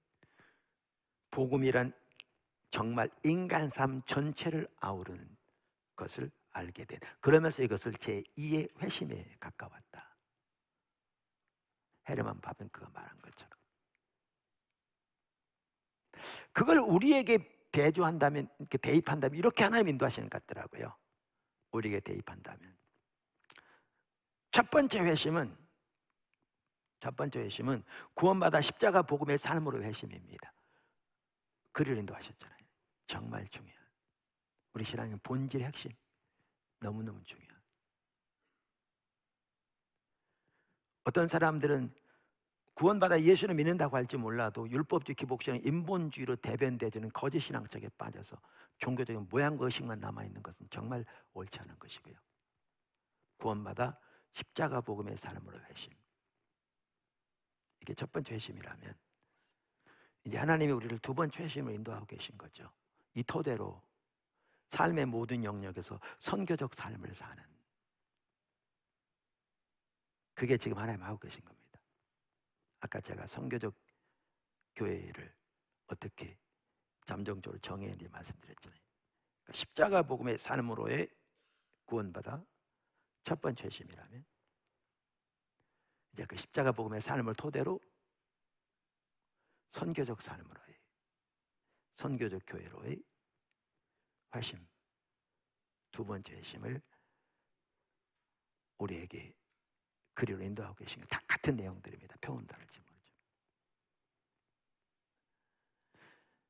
복음이란 정말 인간 삶 전체를 아우르는 것을 알게 된 그러면서 이것을 제2의 회심에 가까웠다. 헤르만 바벤크가 말한 것처럼 그걸 우리에게 대조한다면 이렇게 대입한다면 이렇게 하나님 인도하시는 것 같더라고요. 우리에게 대입한다면 첫 번째 회심은 첫 번째 회심은 구원받아 십자가 복음의 삶으로 회심입니다. 그를 인도하셨잖아요. 정말 중요한 우리 신앙의 본질 핵심 너무너무 중요한 어떤 사람들은 구원받아 예수를 믿는다고 할지 몰라도 율법적 기복신앙 인본주의로 대변되지는 거짓 신앙적에 빠져서 종교적인 모양과 의식만 남아 있는 것은 정말 옳지 않은 것이고요. 구원받아 십자가 복음의 삶으로 회심. 이게 첫 번째 회심이라면 이제 하나님이 우리를 두 번째 회심으로 인도하고 계신 거죠. 이 토대로 삶의 모든 영역에서 선교적 삶을 사는 그게 지금 하나님 하고 계신 겁니다. 아까 제가 선교적 교회를 어떻게 잠정적으로 정해야 하는지 말씀드렸잖아요. 그러니까 십자가 복음의 삶으로의 구원받아 첫 번째 심이라면 이제 그 십자가 복음의 삶을 토대로 선교적 삶으로의 선교적 교회로의 화심 두 번째 심을 우리에게 그리로 인도하고 계신 거다 같은 내용들입니다. 표현 다를지 모르죠.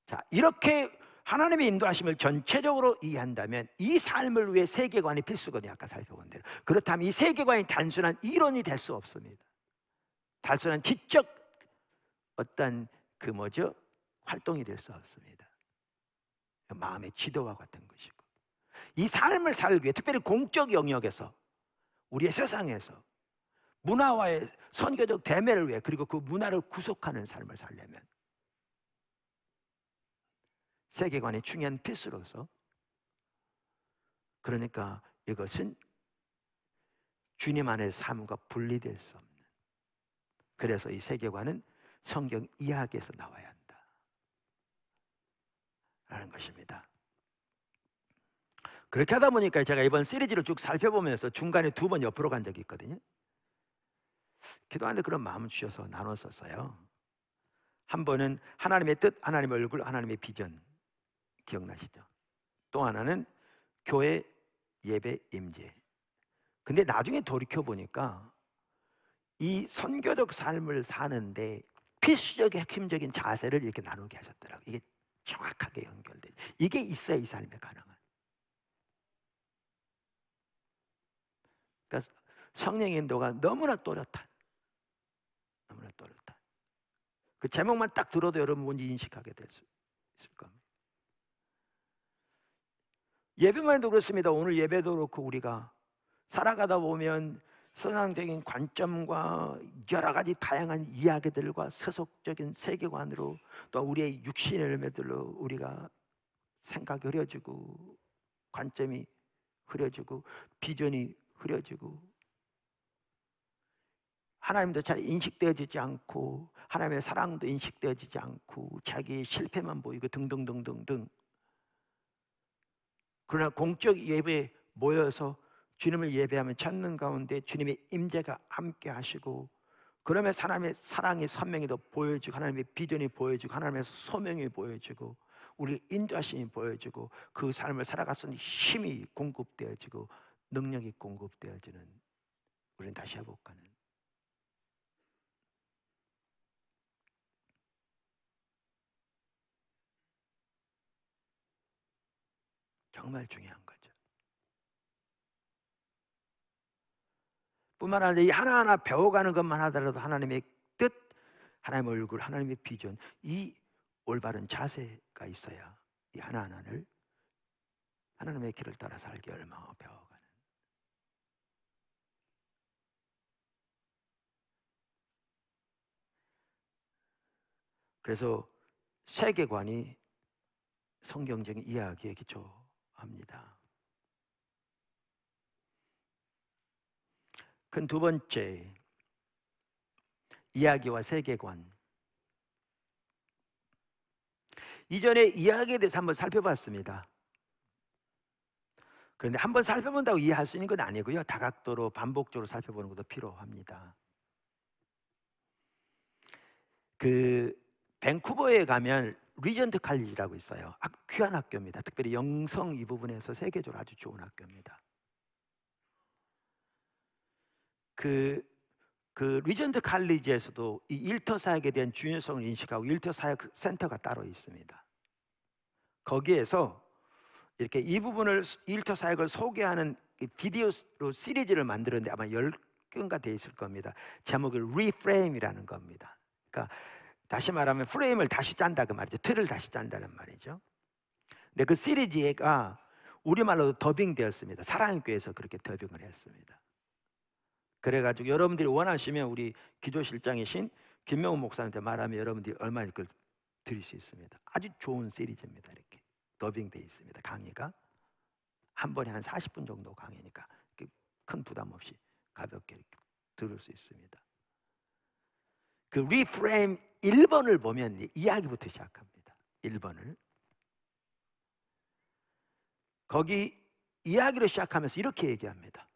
자, 이렇게 하나님의 인도하심을 전체적으로 이해한다면 이 삶을 위해 세계관이 필수거든요. 아까 살펴본 대로. 그렇다면 이 세계관이 단순한 이론이 될 수 없습니다. 단순한 지적 어떤 그 뭐죠? 활동이 될 수 없습니다. 마음의 지도와 같은 것이고. 이 삶을 살기 위해 특별히 공적 영역에서 우리의 세상에서 문화와의 선교적 대매를 위해 그리고 그 문화를 구속하는 삶을 살려면 세계관의 중요한 필수로서 그러니까 이것은 주님 안의 삶과 분리될 수 없는 그래서 이 세계관은 성경 이야기에서 나와야 한다 라는 것입니다 그렇게 하다 보니까 제가 이번 시리즈를 쭉 살펴보면서 중간에 두 번 옆으로 간 적이 있거든요 기도하는데 그런 마음을 주셔서 나눴었어요. 한 번은 하나님의 뜻, 하나님의 얼굴, 하나님의 비전 기억나시죠? 또 하나는 교회 예배 임재. 근데 나중에 돌이켜 보니까 이 선교적 삶을 사는데 필수적인 핵심적인 자세를 이렇게 나누게 하셨더라고. 이게 정확하게 연결된. 이게 있어야 이 삶에 가능한. 그러니까 성령 인도가 너무나 또렷한. 너무나 또렷한 그 제목만 딱 들어도 여러분 뭔지 인식하게 될 수 있을 겁니다. 예배만 도 그렇습니다. 오늘 예배도 그렇고 우리가 살아가다 보면 선상적인 관점과 여러 가지 다양한 이야기들과 세속적인 세계관으로 또 우리의 육신의 매들로 우리가 생각이 흐려지고 관점이 흐려지고 비전이 흐려지고 하나님도 잘 인식되어지지 않고 하나님의 사랑도 인식되어지지 않고 자기의 실패만 보이고 등등등등등 그러나 공적 예배에 모여서 주님을 예배하며 찾는 가운데 주님의 임재가 함께 하시고 그러면 하나님의 사랑이 선명히 더 보여지고 하나님의 비전이 보여지고 하나님의 소명이 보여지고 우리 인도하심이 보여지고 그 삶을 살아갔으니 힘이 공급되어지고 능력이 공급되어지는 우리는 다시 회복하는 정말 중요한 거죠. 뿐만 아니라 이 하나하나 배워가는 것만 하더라도 하나님의 뜻, 하나님의 얼굴, 하나님의 비전, 이 올바른 자세가 있어야 이 하나하나를 하나님의 길을 따라 살기 얼마나 배워가는. 그래서 세계관이 성경적인 이야기의 기초 압니다. 그두 번째 이야기와 세계관. 이전에 이야기에 대해서 한번 살펴봤습니다. 그런데 한번 살펴본다고 이해할 수 있는 건 아니고요. 다각도로 반복적으로 살펴보는 것도 필요합니다. 그 밴쿠버에 가면 리전트 칼리지라고 있어요. 귀한 학교입니다. 특별히 영성 이 부분에서 세계적으로 아주 좋은 학교입니다. 그, 그 리전트 칼리지에서도 이 일터 사역에 대한 중요성을 인식하고 일터 사역 센터가 따로 있습니다. 거기에서 이렇게 이 부분을 일터 사역을 소개하는 비디오로 시리즈를 만들었는데 아마 1 0가돼 있을 겁니다. 제목을 리프레임이라는 겁니다. 그러니까 다시 말하면 프레임을 다시 짠다 그 말이죠. 틀을 다시 짠다는 말이죠. 근데 그 시리즈가 우리말로 더빙되었습니다. 사랑교회에서 그렇게 더빙을 했습니다. 그래가지고 여러분들이 원하시면 우리 기조실장이신 김명훈 목사한테 님 말하면 여러분들이 얼마나 그걸 들을 수 있습니다. 아주 좋은 시리즈입니다. 이렇게 더빙돼 있습니다. 강의가 한 번에 한 40분 정도 강의니까 큰 부담 없이 가볍게 들을 수 있습니다. 그 리프레임 1번을 보면 이야기부터 시작합니다. 1번을. 거기 이야기로 시작하면서 이렇게 얘기합니다.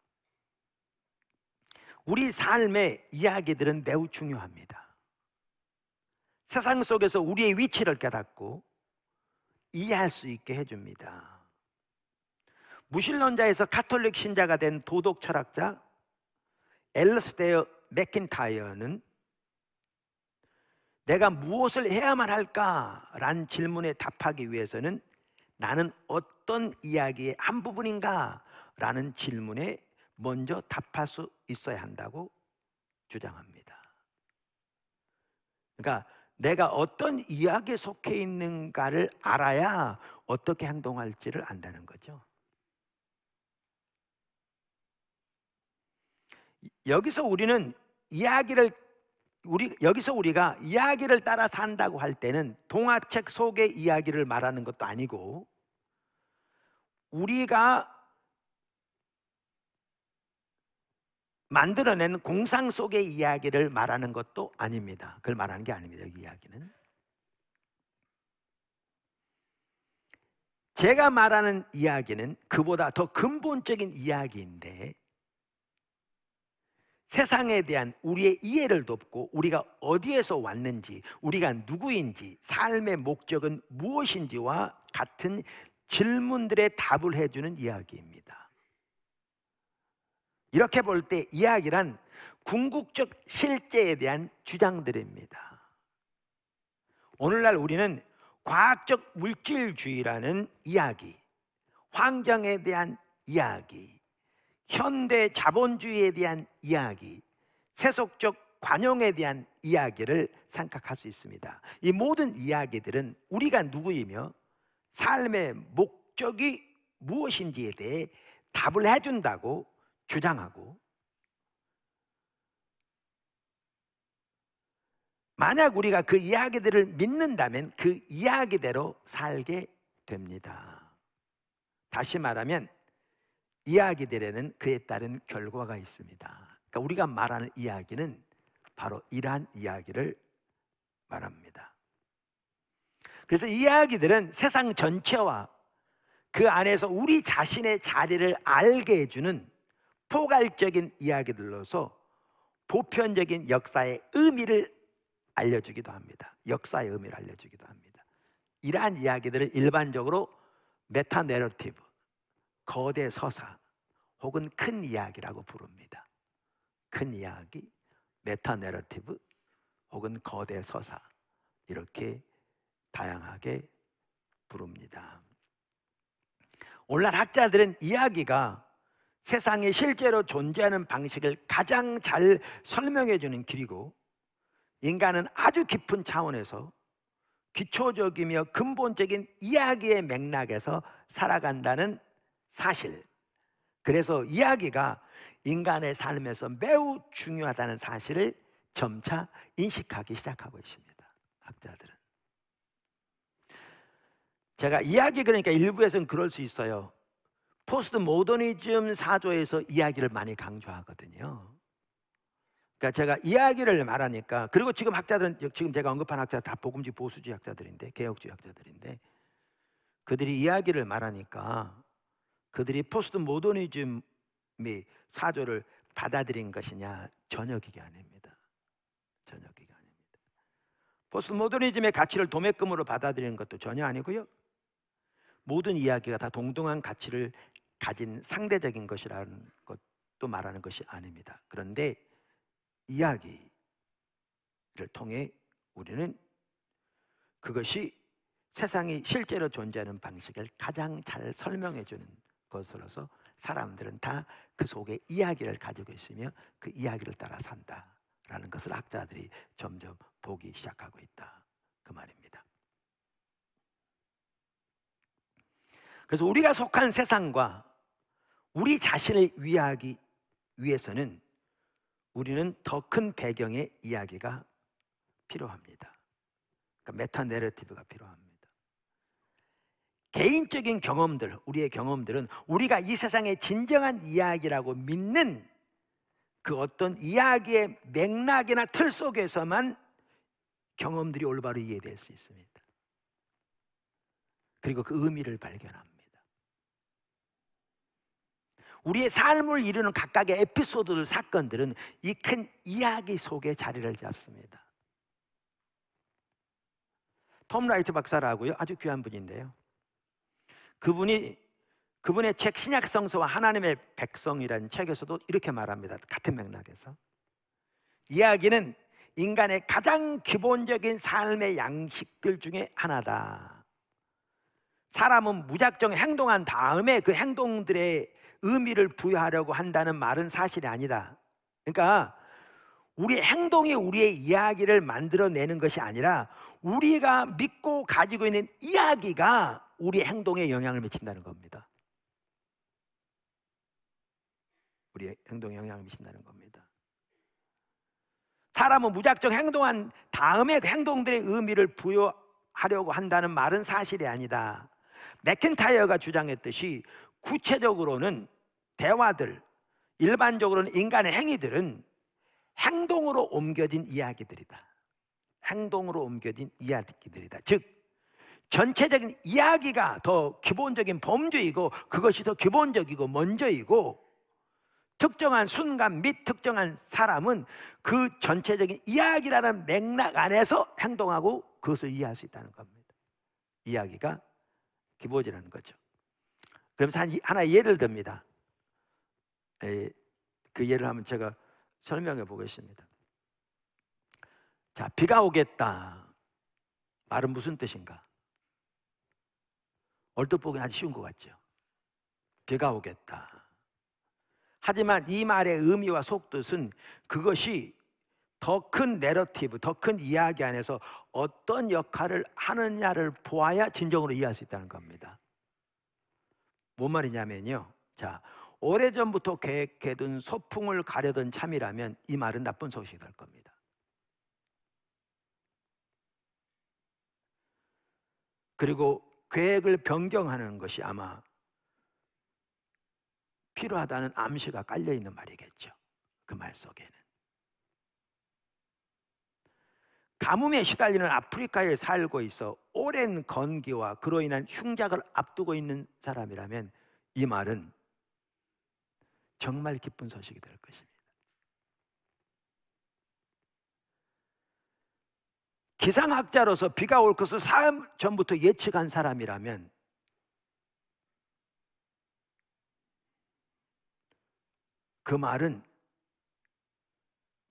우리 삶의 이야기들은 매우 중요합니다. 세상 속에서 우리의 위치를 깨닫고 이해할 수 있게 해줍니다. 무신론자에서 카톨릭 신자가 된 도덕 철학자 엘러스데어 맥킨타이어는 내가 무엇을 해야만 할까라는 질문에 답하기 위해서는 나는 어떤 이야기의 한 부분인가라는 질문에 먼저 답할 수 있어야 한다고 주장합니다. 그러니까 내가 어떤 이야기에 속해 있는가를 알아야 어떻게 행동할지를 안다는 거죠. 여기서 우리는 이야기를 우리 여기서 우리가 이야기를 따라 산다고 할 때는 동화책 속의 이야기를 말하는 것도 아니고 우리가 만들어낸 공상 속의 이야기를 말하는 것도 아닙니다. 그걸 말하는 게 아닙니다. 이 이야기는 제가 말하는 이야기는 그보다 더 근본적인 이야기인데 세상에 대한 우리의 이해를 돕고 우리가 어디에서 왔는지, 우리가 누구인지, 삶의 목적은 무엇인지와 같은 질문들의 답을 해주는 이야기입니다. 이렇게 볼 때 이야기란 궁극적 실제에 대한 주장들입니다. 오늘날 우리는 과학적 물질주의라는 이야기, 환경에 대한 이야기, 현대 자본주의에 대한 이야기, 세속적 관용에 대한 이야기를 생각할 수 있습니다. 이 모든 이야기들은 우리가 누구이며 삶의 목적이 무엇인지에 대해 답을 해준다고 주장하고 만약 우리가 그 이야기들을 믿는다면 그 이야기대로 살게 됩니다. 다시 말하면 이야기들에는 그에 따른 결과가 있습니다. 그러니까 우리가 말하는 이야기는 바로 이러한 이야기를 말합니다. 그래서 이야기들은 세상 전체와 그 안에서 우리 자신의 자리를 알게 해주는 포괄적인 이야기들로서 보편적인 역사의 의미를 알려주기도 합니다. 역사의 의미를 알려주기도 합니다. 이러한 이야기들을 일반적으로 메타 내러티브, 거대 서사 혹은 큰 이야기라고 부릅니다. 큰 이야기, 메타내러티브 혹은 거대 서사 이렇게 다양하게 부릅니다. 오늘날 학자들은 이야기가 세상에 실제로 존재하는 방식을 가장 잘 설명해 주는 길이고 인간은 아주 깊은 차원에서 기초적이며 근본적인 이야기의 맥락에서 살아간다는 사실. 그래서 이야기가 인간의 삶에서 매우 중요하다는 사실을 점차 인식하기 시작하고 있습니다. 학자들은. 제가 이야기 그러니까 일부에서는 그럴 수 있어요. 포스트 모더니즘 사조에서 이야기를 많이 강조하거든요. 그러니까 제가 이야기를 말하니까 그리고 지금 학자들은 지금 제가 언급한 학자 다 복음주의 보수주의 학자들인데 개혁주의 학자들인데 그들이 이야기를 말하니까 그들이 포스트 모더니즘이 사조를 받아들인 것이냐 전역이게 아닙니다. 전역이게 아닙니다. 포스트 모더니즘의 가치를 도매금으로 받아들이는 것도 전혀 아니고요. 모든 이야기가 다 동등한 가치를 가진 상대적인 것이라는 것도 말하는 것이 아닙니다. 그런데 이야기를 통해 우리는 그것이 세상이 실제로 존재하는 방식을 가장 잘 설명해 주는 것으로서 사람들은 다 그 속에 이야기를 가지고 있으며 그 이야기를 따라 산다라는 것을 학자들이 점점 보기 시작하고 있다 그 말입니다. 그래서 우리가 속한 세상과 우리 자신을 위하기 위해서는 우리는 더 큰 배경의 이야기가 필요합니다. 그러니까 메타 내러티브가 필요합니다. 개인적인 경험들, 우리의 경험들은 우리가 이 세상의 진정한 이야기라고 믿는 그 어떤 이야기의 맥락이나 틀 속에서만 경험들이 올바로 이해될 수 있습니다. 그리고 그 의미를 발견합니다. 우리의 삶을 이루는 각각의 에피소드들, 사건들은 이 큰 이야기 속에 자리를 잡습니다. 톰 라이트 박사라고요. 아주 귀한 분인데요. 그분이 그분의 책 신약 성서와 하나님의 백성이라는 책에서도 이렇게 말합니다. 같은 맥락에서 이야기는 인간의 가장 기본적인 삶의 양식들 중에 하나다. 사람은 무작정 행동한 다음에 그 행동들의 의미를 부여하려고 한다는 말은 사실이 아니다. 그러니까 우리 행동이 우리의 이야기를 만들어내는 것이 아니라 우리가 믿고 가지고 있는 이야기가 우리 행동에 영향을 미친다는 겁니다. 우리 행동에 영향을 미친다는 겁니다. 사람은 무작정 행동한 다음에 그 행동들의 의미를 부여하려고 한다는 말은 사실이 아니다. 맥킨타이어가 주장했듯이 구체적으로는 대화들, 일반적으로는 인간의 행위들은 행동으로 옮겨진 이야기들이다. 행동으로 옮겨진 이야기들이다. 즉 전체적인 이야기가 더 기본적인 범주이고 그것이 더 기본적이고 먼저이고 특정한 순간 및 특정한 사람은 그 전체적인 이야기라는 맥락 안에서 행동하고 그것을 이해할 수 있다는 겁니다. 이야기가 기본이라는 거죠. 그러면서 하나 예를 듭니다. 예, 그 예를 하면 제가 설명해 보겠습니다. 자, 비가 오겠다. 말은 무슨 뜻인가? 얼떨 보기엔 아주 쉬운 것 같죠. 비가 오겠다. 하지만 이 말의 의미와 속뜻은 그것이 더 큰 내러티브, 더 큰 이야기 안에서 어떤 역할을 하느냐를 보아야 진정으로 이해할 수 있다는 겁니다. 뭔 말이냐면요. 자, 오래전부터 계획해둔 소풍을 가려던 참이라면 이 말은 나쁜 소식이 될 겁니다. 그리고 계획을 변경하는 것이 아마 필요하다는 암시가 깔려 있는 말이겠죠. 그 말 속에는. 가뭄에 시달리는 아프리카에 살고 있어 오랜 건기와 그로 인한 흉작을 앞두고 있는 사람이라면 이 말은 정말 기쁜 소식이 될 것입니다. 기상학자로서 비가 올 것을 사흘 전부터 예측한 사람이라면 그 말은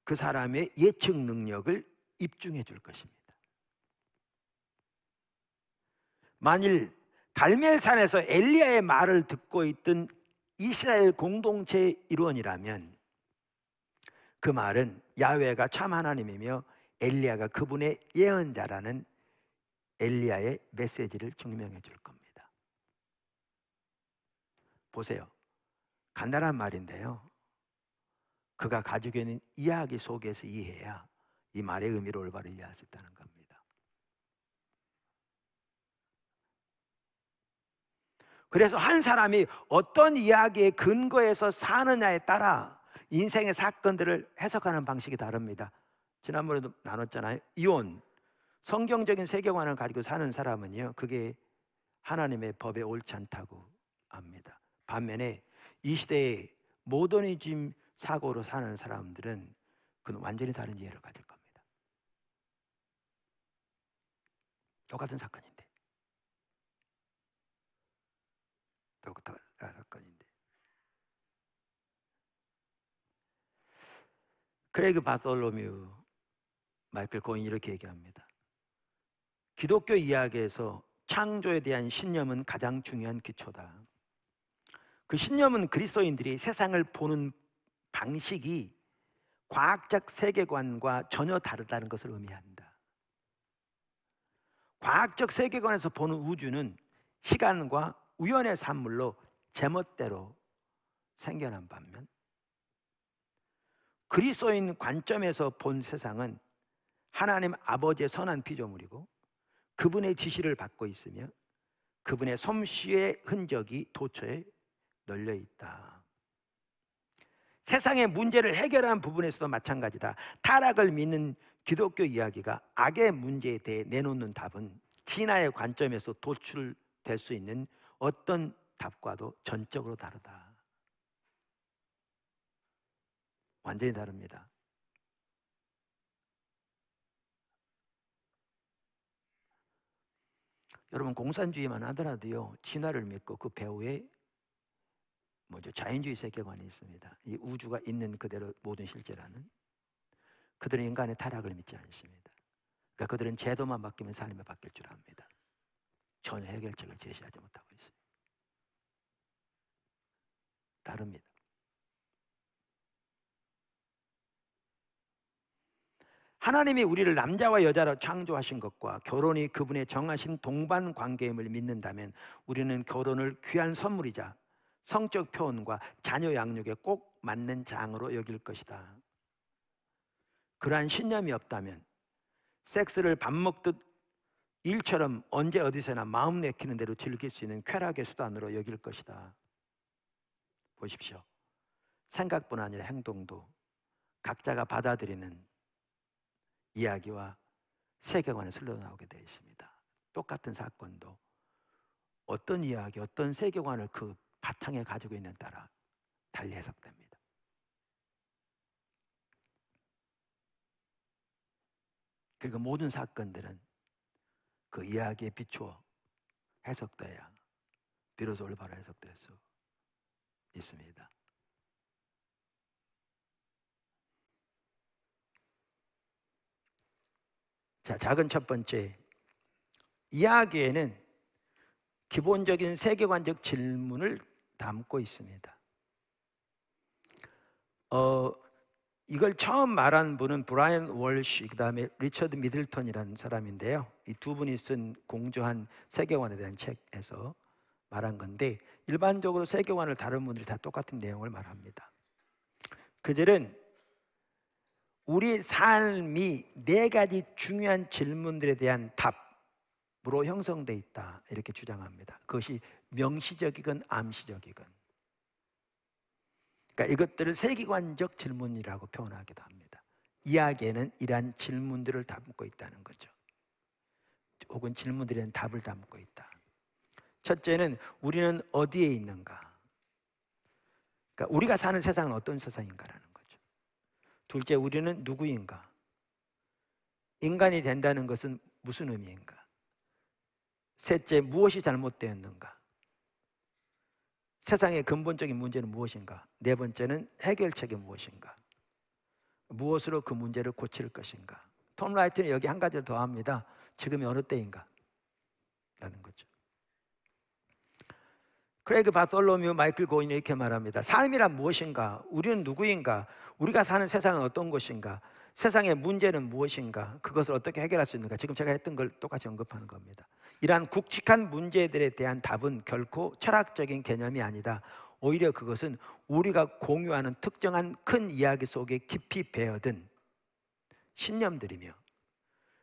그 사람의 예측 능력을 입증해 줄 것입니다. 만일 갈멜산에서 엘리야의 말을 듣고 있던 이스라엘 공동체 의 일원이라면 그 말은 야외가참 하나님이며 엘리야가 그분의 예언자라는 엘리야의 메시지를 증명해 줄 겁니다. 보세요. 간단한 말인데요. 그가 가지고 있는 이야기 속에서 이해해야 이 말의 의미를 올바로 이해할 수 있다는 겁니다. 그래서 한 사람이 어떤 이야기의 근거에서 사느냐에 따라 인생의 사건들을 해석하는 방식이 다릅니다. 지난번에도 나눴잖아요. 이혼. 성경적인 세계관을 가지고 사는 사람은요. 그게 하나님의 법에 옳지 않다고 합니다. 반면에 이 시대의 모더니즘 사고로 사는 사람들은 그건 완전히 다른 이해를 가질 겁니다. 똑같은 사건인데. 똑같은 사건인데. 크레이그 바솔로뮤 마이클 고인이 이렇게 얘기합니다. 기독교 이야기에서 창조에 대한 신념은 가장 중요한 기초다. 그 신념은 그리스도인들이 세상을 보는 방식이 과학적 세계관과 전혀 다르다는 것을 의미한다. 과학적 세계관에서 보는 우주는 시간과 우연의 산물로 제멋대로 생겨난 반면 그리스도인 관점에서 본 세상은 하나님 아버지의 선한 피조물이고 그분의 지시를 받고 있으며 그분의 솜씨의 흔적이 도처에 널려 있다. 세상의 문제를 해결한 부분에서도 마찬가지다. 타락을 믿는 기독교 이야기가 악의 문제에 대해 내놓는 답은 진화의 관점에서 도출될 수 있는 어떤 답과도 전적으로 다르다. 완전히 다릅니다. 여러분 공산주의만 하더라도요 진화를 믿고 그 배후에 뭐죠 자연주의 세계관이 있습니다. 이 우주가 있는 그대로 모든 실제라는 그들은 인간의 타락을 믿지 않습니다. 그러니까 그들은 제도만 바뀌면 삶이 바뀔 줄 압니다. 전혀 해결책을 제시하지 못하고 있어요. 다릅니다. 하나님이 우리를 남자와 여자로 창조하신 것과 결혼이 그분의 정하신 동반 관계임을 믿는다면 우리는 결혼을 귀한 선물이자 성적 표현과 자녀 양육에 꼭 맞는 장으로 여길 것이다. 그러한 신념이 없다면 섹스를 밥 먹듯 일처럼 언제 어디서나 마음 내키는 대로 즐길 수 있는 쾌락의 수단으로 여길 것이다. 보십시오. 생각뿐 아니라 행동도 각자가 받아들이는 이야기와 세계관에 슬러 나오게 되어 있습니다. 똑같은 사건도 어떤 이야기, 어떤 세계관을 그 바탕에 가지고 있는 따라 달리 해석됩니다. 그리고 모든 사건들은 그 이야기에 비추어 해석돼야 비로소 올바로 해석될 수 있습니다. 자, 작은 첫 번째. 이야기에는 기본적인 세계관적 질문을 담고 있습니다. 어, 이걸 처음 말한 분은 브라이언 월시, 그 다음에 리처드 미들턴이라는 사람인데요. 이 두 분이 쓴 공조한 세계관에 대한 책에서 말한 건데 일반적으로 세계관을 다른 분들이 다 똑같은 내용을 말합니다. 그들은 우리 삶이 네 가지 중요한 질문들에 대한 답으로 형성돼 있다 이렇게 주장합니다. 그것이 명시적이건 암시적이건. 그러니까 이것들을 세기관적 질문이라고 표현하기도 합니다. 이야기에는 이러한 질문들을 담고 있다는 거죠. 혹은 질문들에는 답을 담고 있다. 첫째는 우리는 어디에 있는가? 그러니까 우리가 사는 세상은 어떤 세상인가라는 둘째, 우리는 누구인가? 인간이 된다는 것은 무슨 의미인가? 셋째, 무엇이 잘못되었는가? 세상의 근본적인 문제는 무엇인가? 네 번째는 해결책이 무엇인가? 무엇으로 그 문제를 고칠 것인가? 톰 라이트는 여기 한 가지를 더합니다. 지금이 어느 때인가? 라는 거죠. 크레이그 바솔로뮤 미 마이클 고인이 이렇게 말합니다. 삶이란 무엇인가? 우리는 누구인가? 우리가 사는 세상은 어떤 것인가? 세상의 문제는 무엇인가? 그것을 어떻게 해결할 수 있는가? 지금 제가 했던 걸 똑같이 언급하는 겁니다. 이러한 굵직한 문제들에 대한 답은 결코 철학적인 개념이 아니다. 오히려 그것은 우리가 공유하는 특정한 큰 이야기 속에 깊이 배어든 신념들이며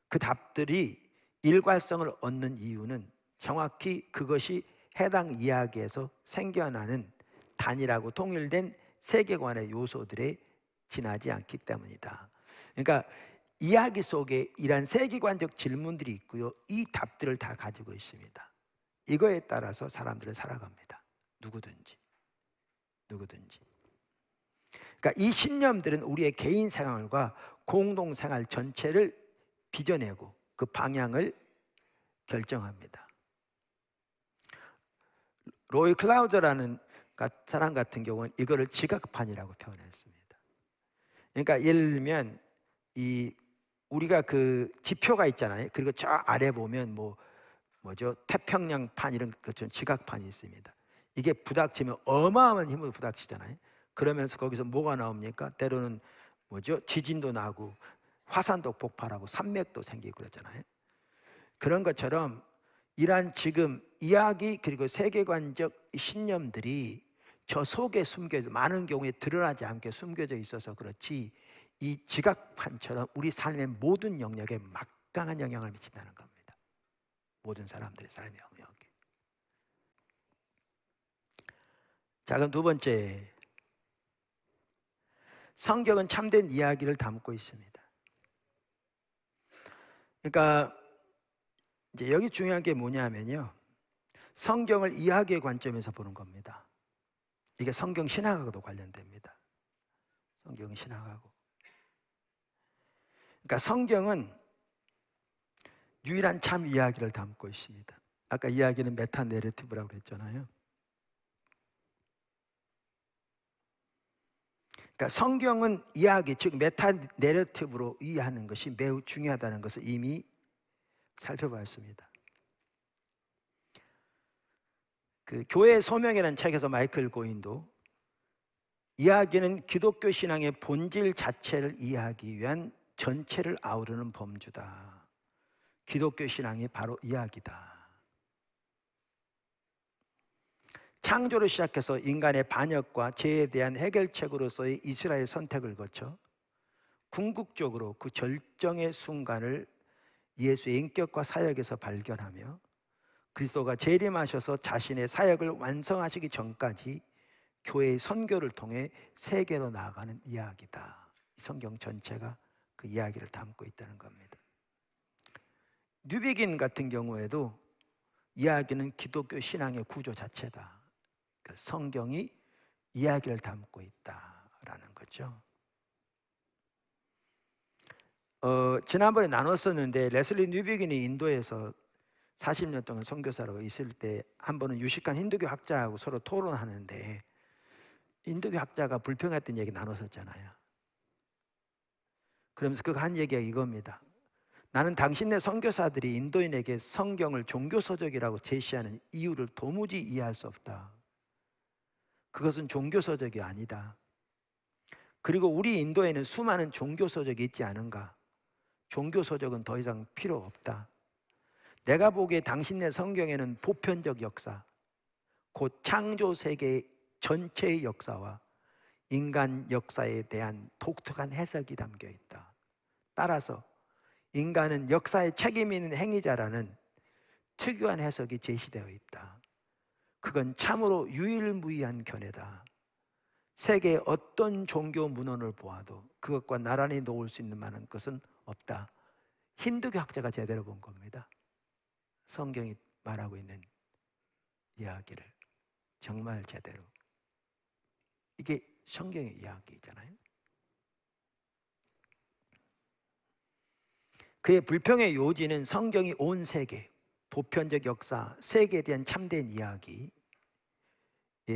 그 답들이 일관성을 얻는 이유는 정확히 그것이 해당 이야기에서 생겨나는 단일하고 통일된 세계관의 요소들에 지나지 않기 때문이다. 그러니까 이야기 속에 이러 세계관적 질문들이 있고요. 이 답들을 다 가지고 있습니다. 이거에 따라서 사람들은 살아갑니다. 누구든지. 누구든지. 그러니까 이 신념들은 우리의 개인 생활과 공동 생활 전체를 빚어내고 그 방향을 결정합니다. 로이 클라우저라는 사람 같은 경우는 이거를 지각판이라고 표현했습니다. 그러니까 예를 들면 이 우리가 그 지표가 있잖아요. 그리고 저 아래 보면 뭐 뭐죠? 태평양판 이런 것처럼 지각판이 있습니다. 이게 부닥치면 어마어마한 힘으로 부닥치잖아요. 그러면서 거기서 뭐가 나옵니까? 때로는 뭐죠? 지진도 나고 화산도 폭발하고 산맥도 생기고 그러잖아요. 그런 것처럼 이러한 지금 이야기 그리고 세계관적 신념들이 저 속에 숨겨져 많은 경우에 드러나지 않게 숨겨져 있어서 그렇지 이 지각판처럼 우리 삶의 모든 영역에 막강한 영향을 미친다는 겁니다. 모든 사람들의 삶의 영역에. 자, 그럼 두 번째. 성경은 참된 이야기를 담고 있습니다. 그러니까 이제 여기 중요한 게 뭐냐면요. 성경을 이해기의 관점에서 보는 겁니다. 이게 성경 신학하고도 관련됩니다. 성경 신학하고. 그러니까 성경은 유일한 참 이야기를 담고 있습니다. 아까 이야기는 메타 내레티브라고 했잖아요. 그러니까 성경은 이야기, 즉 메타 내러티브로 이해하는 것이 매우 중요하다는 것을 이미 살펴봤습니다. 그 교회의 소명이라는 책에서 마이클 고인도 이야기는 기독교 신앙의 본질 자체를 이해하기 위한 전체를 아우르는 범주다. 기독교 신앙이 바로 이야기다. 창조를 시작해서 인간의 반역과 죄에 대한 해결책으로서의 이스라엘 선택을 거쳐 궁극적으로 그 절정의 순간을 예수의 인격과 사역에서 발견하며 그리스도가 재림하셔서 자신의 사역을 완성하시기 전까지 교회의 선교를 통해 세계로 나아가는 이야기다. 이 성경 전체가 그 이야기를 담고 있다는 겁니다. 뉴비긴 같은 경우에도 이야기는 기독교 신앙의 구조 자체다. 그 성경이 이야기를 담고 있다라는 거죠. 어, 지난번에 나눴었는데 레슬리 뉴비긴이 인도에서 40년 동안 선교사로 있을 때 한 번은 유식한 힌두교 학자하고 서로 토론하는데 힌두교 학자가 불평했던 얘기 나눴었잖아요. 그러면서 그거 한 얘기가 이겁니다. 나는 당신네 선교사들이 인도인에게 성경을 종교 서적이라고 제시하는 이유를 도무지 이해할 수 없다. 그것은 종교 서적이 아니다. 그리고 우리 인도에는 수많은 종교 서적이 있지 않은가? 종교 서적은 더 이상 필요 없다. 내가 보기에 당신의 성경에는 보편적 역사, 곧 창조 세계 전체의 역사와 인간 역사에 대한 독특한 해석이 담겨 있다. 따라서 인간은 역사에 책임 있는 행위자라는 특유한 해석이 제시되어 있다. 그건 참으로 유일무이한 견해다. 세계 어떤 종교 문헌을 보아도 그것과 나란히 놓을 수 있는 만한 것은 없다. 힌두교 학자가 제대로 본 겁니다. 성경이 말하고 있는 이야기를 정말 제대로. 이게 성경의 이야기잖아요. 그의 불평의 요지는 성경이 온 세계, 보편적 역사, 세계에 대한 참된 이야기에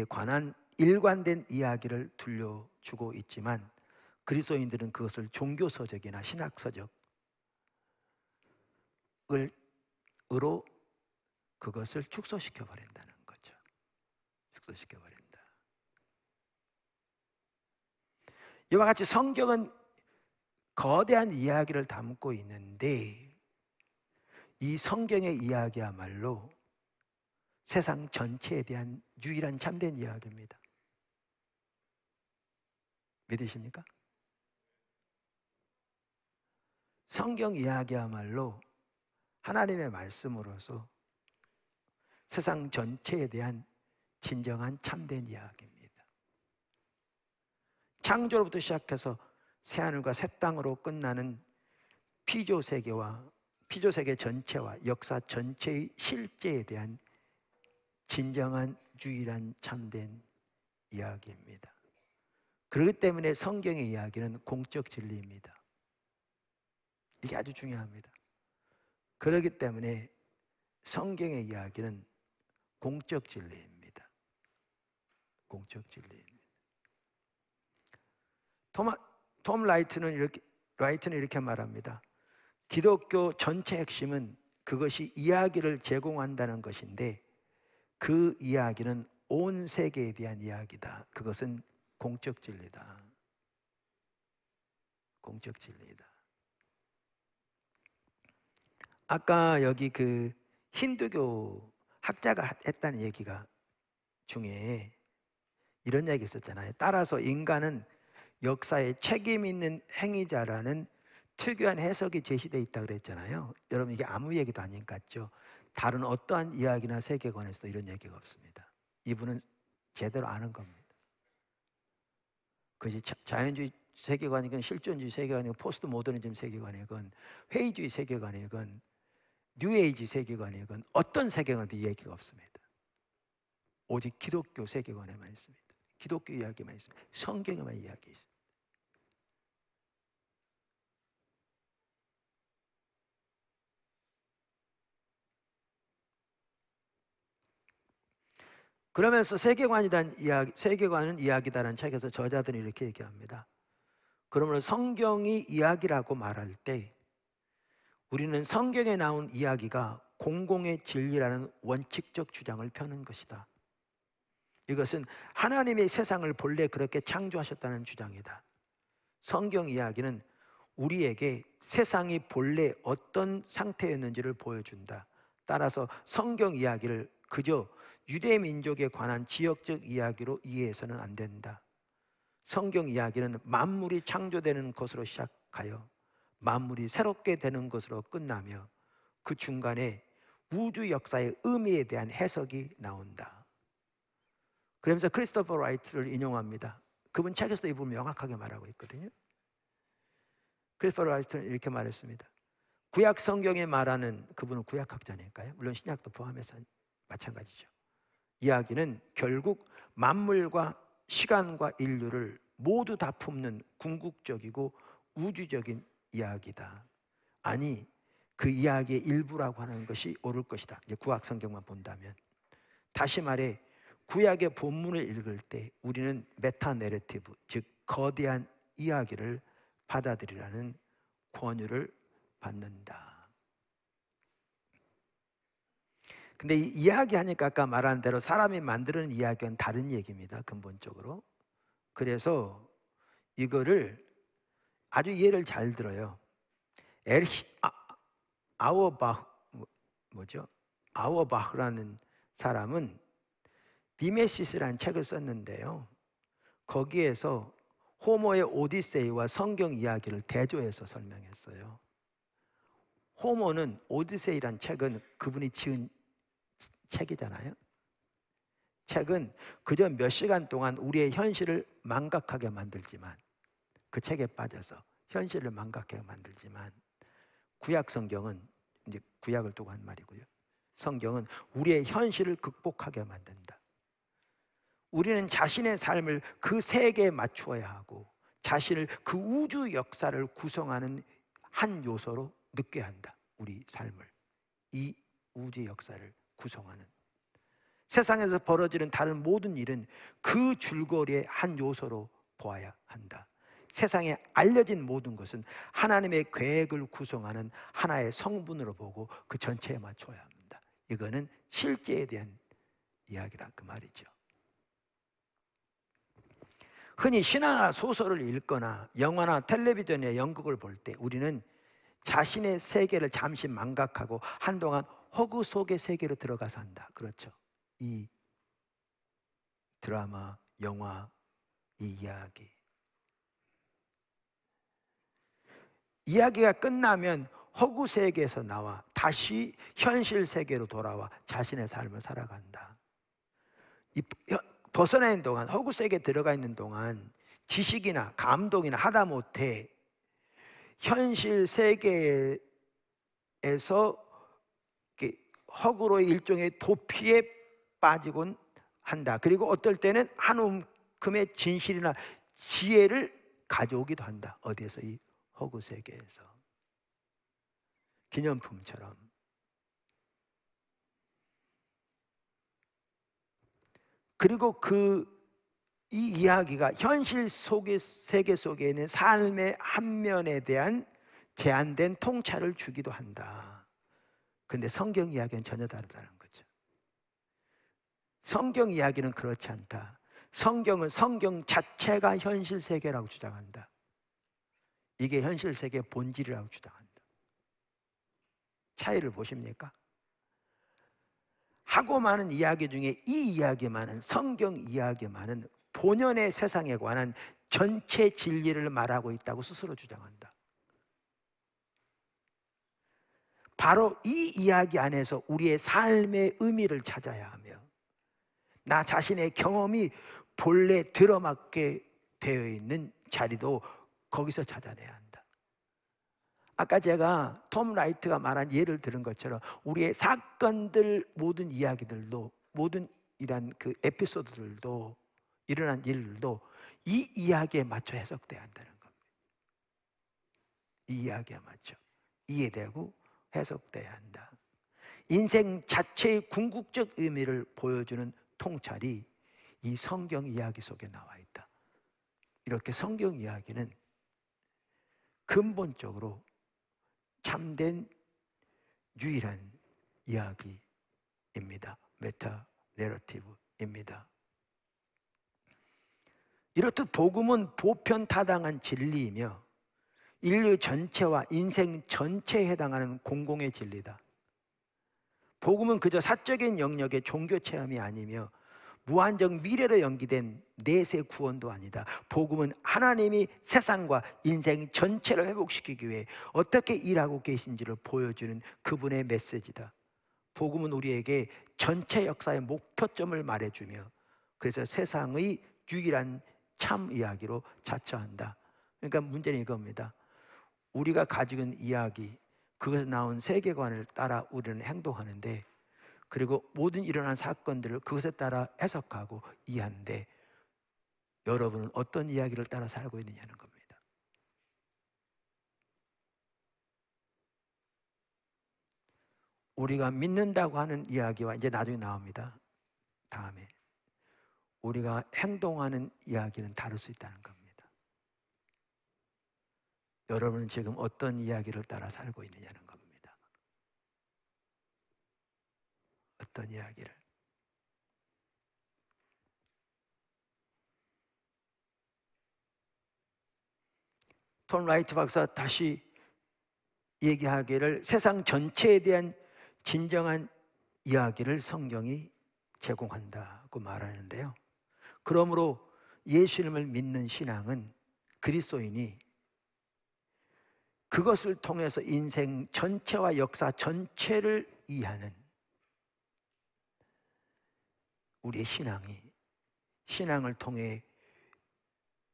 관한 일관된 이야기를 들려주고 있지만 그리스도인들은 그것을 종교서적이나 신학서적을 으로 그것을 축소시켜 버린다는 거죠. 축소시켜 버린다. 이와 같이 성경은 거대한 이야기를 담고 있는데 이 성경의 이야기야말로 세상 전체에 대한 유일한 참된 이야기입니다. 믿으십니까? 성경 이야기야말로 하나님의 말씀으로서 세상 전체에 대한 진정한 참된 이야기입니다. 창조로부터 시작해서 새하늘과 새 땅으로 끝나는 피조 세계와 피조 세계 전체와 역사 전체의 실제에 대한 진정한 유일한 참된 이야기입니다. 그렇기 때문에 성경의 이야기는 공적 진리입니다. 이게 아주 중요합니다. 그렇기 때문에 성경의 이야기는 공적 진리입니다. 공적 진리입니다. 토마, 톰 라이트는 이렇게, 라이트는 이렇게 말합니다. 기독교 전체 핵심은 그것이 이야기를 제공한다는 것인데 그 이야기는 온 세계에 대한 이야기다. 그것은 공적 진리다. 공적 진리다. 아까 여기 그 힌두교 학자가 했다는 얘기가 중에 이런 이야기 있었잖아요. 따라서 인간은 역사에 책임 있는 행위자라는 특유한 해석이 제시되어 있다 그랬잖아요. 여러분 이게 아무 얘기도 아닌 것 같죠. 다른 어떠한 이야기나 세계관에서도 이런 얘기가 없습니다. 이분은 제대로 아는 겁니다. 그것이 자연주의 세계관이건 실존주의 세계관이건 포스트 모더니즘 세계관이건 회의주의 세계관이건 뉴에이지 세계관에건 어떤 세계관도 이야기가 없습니다. 오직 기독교 세계관에만 있습니다. 기독교 이야기만 있습니다. 성경에만 이야기 있습니다. 그러면서 세계관이란 이야기, 세계관은 이야기다라는 책에서 저자들이 이렇게 얘기합니다. 그러므 성경이 이야기라고 말할 때 우리는 성경에 나온 이야기가 공공의 진리라는 원칙적 주장을 펴는 것이다. 이것은 하나님의 세상을 본래 그렇게 창조하셨다는 주장이다. 성경 이야기는 우리에게 세상이 본래 어떤 상태였는지를 보여준다. 따라서 성경 이야기를 그저 유대 민족에 관한 지역적 이야기로 이해해서는 안 된다. 성경 이야기는 만물이 창조되는 것으로 시작하여 만물이 새롭게 되는 것으로 끝나며 그 중간에 우주 역사의 의미에 대한 해석이 나온다. 그러면서 크리스토퍼 라이트를 인용합니다. 그분 책에서도 이 부분 명확하게 말하고 있거든요. 크리스토퍼 라이트는 이렇게 말했습니다. 구약 성경에 말하는 그분은 구약학자니까요. 물론 신약도 포함해서 마찬가지죠. 이야기는 결국 만물과 시간과 인류를 모두 다 품는 궁극적이고 우주적인 이야기다. 아니 그 이야기의 일부라고 하는 것이 옳을 것이다. 이제 구약 성경만 본다면 다시 말해 구약의 본문을 읽을 때 우리는 메타 내러티브 즉 거대한 이야기를 받아들이라는 권유를 받는다. 근데 이 이야기하니까 아까 말한 대로 사람이 만드는 이야기는 다른 얘기입니다. 근본적으로. 그래서 이거를 아주 예를 잘 들어요. 엘 아, 아워바 뭐, 뭐죠? 아워바흐라는 사람은 비메시스라는 책을 썼는데요. 거기에서 호모의 오디세이와 성경 이야기를 대조해서 설명했어요. 호모는 오디세이란 책은 그분이 지은 책이잖아요. 책은 그저 몇 시간 동안 우리의 현실을 망각하게 만들지만 그 책에 빠져서 현실을 망각하게 만들지만 구약 성경은 이제 구약을 두고 한 말이고요. 성경은 우리의 현실을 극복하게 만든다. 우리는 자신의 삶을 그 세계에 맞추어야 하고 자신을 그 우주 역사를 구성하는 한 요소로 느껴야 한다. 우리 삶을 이 우주 역사를 구성하는 세상에서 벌어지는 다른 모든 일은 그 줄거리의 한 요소로 보아야 한다. 세상에 알려진 모든 것은 하나님의 계획을 구성하는 하나의 성분으로 보고 그 전체에 맞춰야 합니다. 이거는 실제에 대한 이야기라 그 말이죠. 흔히 신화나 소설을 읽거나 영화나 텔레비전의 연극을 볼 때 우리는 자신의 세계를 잠시 망각하고 한동안 허구 속의 세계로 들어가 산다. 그렇죠. 이 드라마, 영화, 이 이야기. 이야기가 끝나면 허구 세계에서 나와 다시 현실 세계로 돌아와 자신의 삶을 살아간다. 벗어나는 동안 허구 세계에 들어가 있는 동안 지식이나 감동이나 하다못해 현실 세계에서 허구로의 일종의 도피에 빠지곤 한다. 그리고 어떨 때는 한 움큼의 진실이나 지혜를 가져오기도 한다. 어디에서 이 허구 세계에서 기념품처럼 그리고 그 이 이야기가 현실 속의 세계 속에 있는 삶의 한 면에 대한 제한된 통찰을 주기도 한다. 근데 성경 이야기는 전혀 다르다는 거죠. 성경 이야기는 그렇지 않다. 성경은 성경 자체가 현실 세계라고 주장한다. 이게 현실 세계의 본질이라고 주장합니다. 차이를 보십니까? 하고 많은 이야기 중에 이 이야기만은 성경 이야기만은 본연의 세상에 관한 전체 진리를 말하고 있다고 스스로 주장한다. 바로 이 이야기 안에서 우리의 삶의 의미를 찾아야 하며 나 자신의 경험이 본래 들어맞게 되어 있는 자리도 거기서 찾아내야 한다. 아까 제가 톰 라이트가 말한 예를 들은 것처럼 우리의 사건들 모든 이야기들도 모든 이런 그 에피소드들도 일어난 일들도 이 이야기에 맞춰 해석돼야 한다는 겁니다. 이 이야기에 맞춰 이해되고 해석돼야 한다. 인생 자체의 궁극적 의미를 보여주는 통찰이 이 성경 이야기 속에 나와 있다. 이렇게 성경 이야기는 근본적으로 참된 유일한 이야기입니다. 메타 내러티브입니다. 이렇듯 복음은 보편 타당한 진리이며 인류 전체와 인생 전체에 해당하는 공공의 진리다. 복음은 그저 사적인 영역의 종교 체험이 아니며 무한정 미래로 연기된 내세 구원도 아니다. 복음은 하나님이 세상과 인생 전체를 회복시키기 위해 어떻게 일하고 계신지를 보여주는 그분의 메시지다. 복음은 우리에게 전체 역사의 목표점을 말해주며 그래서 세상의 유일한 참 이야기로 자처한다. 그러니까 문제는 이겁니다. 우리가 가지고 있는 이야기, 그것에 나온 세계관을 따라 우리는 행동하는데 그리고 모든 일어난 사건들을 그것에 따라 해석하고 이해하는데 여러분은 어떤 이야기를 따라 살고 있느냐는 겁니다. 우리가 믿는다고 하는 이야기와 이제 나중에 나옵니다. 다음에. 우리가 행동하는 이야기는 다를 수 있다는 겁니다. 여러분은 지금 어떤 이야기를 따라 살고 있느냐는 겁니다. 어떤 이야기를. 톰 라이트 박사 다시 얘기하기를 세상 전체에 대한 진정한 이야기를 성경이 제공한다고 말하는데요. 그러므로 예수님을 믿는 신앙은 그리스도인이 그것을 통해서 인생 전체와 역사 전체를 이해하는 우리의 신앙이 신앙을 통해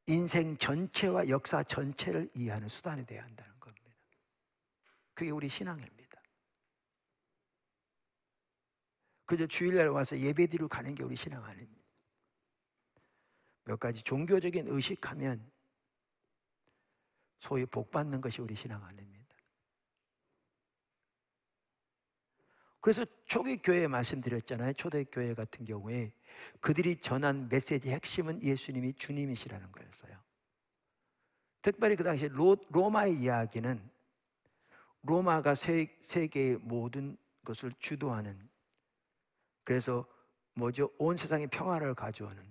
인생 전체와 역사 전체를 이해하는 수단이 되어야 한다는 겁니다. 그게 우리 신앙입니다. 그저 주일날 와서 예배드리러 가는 게 우리 신앙 아닙니다. 몇 가지 종교적인 의식하면 소위 복 받는 것이 우리 신앙 아닙니다. 그래서 초기 교회 말씀드렸잖아요. 초대 교회 같은 경우에 그들이 전한 메시지 핵심은 예수님이 주님이시라는 거였어요. 특별히 그 당시 로, 로마의 이야기는 로마가 세, 세계의 모든 것을 주도하는 그래서 뭐죠? 온 세상에 평화를 가져오는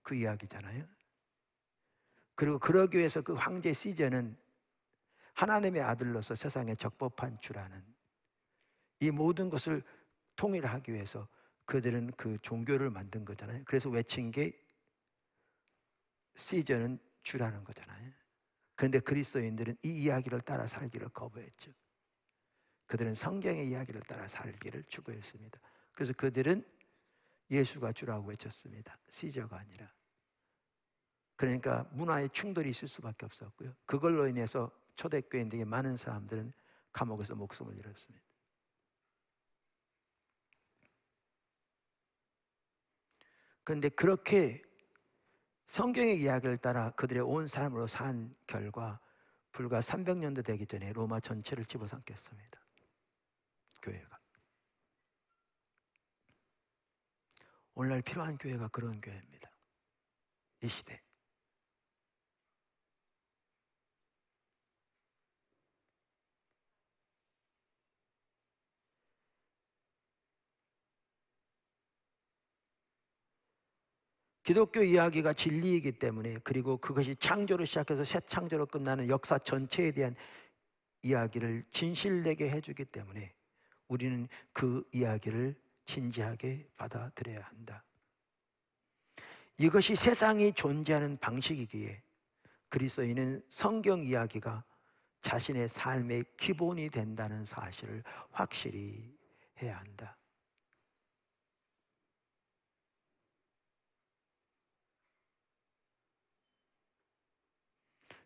그 이야기잖아요. 그리고 그러기 위해서 그 황제 시제는 하나님의 아들로서 세상에 적법한 주라는 이 모든 것을 통일하기 위해서 그들은 그 종교를 만든 거잖아요. 그래서 외친 게 시저는 주라는 거잖아요. 그런데 그리스도인들은 이 이야기를 따라 살기를 거부했죠. 그들은 성경의 이야기를 따라 살기를 추구했습니다. 그래서 그들은 예수가 주라고 외쳤습니다. 시저가 아니라. 그러니까 문화의 충돌이 있을 수밖에 없었고요. 그걸로 인해서 초대교인들에게 많은 사람들은 감옥에서 목숨을 잃었습니다. 그런데 그렇게 성경의 이야기를 따라 그들의 온 삶으로 산 결과 불과 300년도 되기 전에 로마 전체를 집어삼켰습니다. 교회가. 오늘날 필요한 교회가 그런 교회입니다. 이 시대. 기독교 이야기가 진리이기 때문에 그리고 그것이 창조로 시작해서 새 창조로 끝나는 역사 전체에 대한 이야기를 진실되게 해주기 때문에 우리는 그 이야기를 진지하게 받아들여야 한다. 이것이 세상이 존재하는 방식이기에 그리스도인은 성경 이야기가 자신의 삶의 기본이 된다는 사실을 확실히 해야 한다.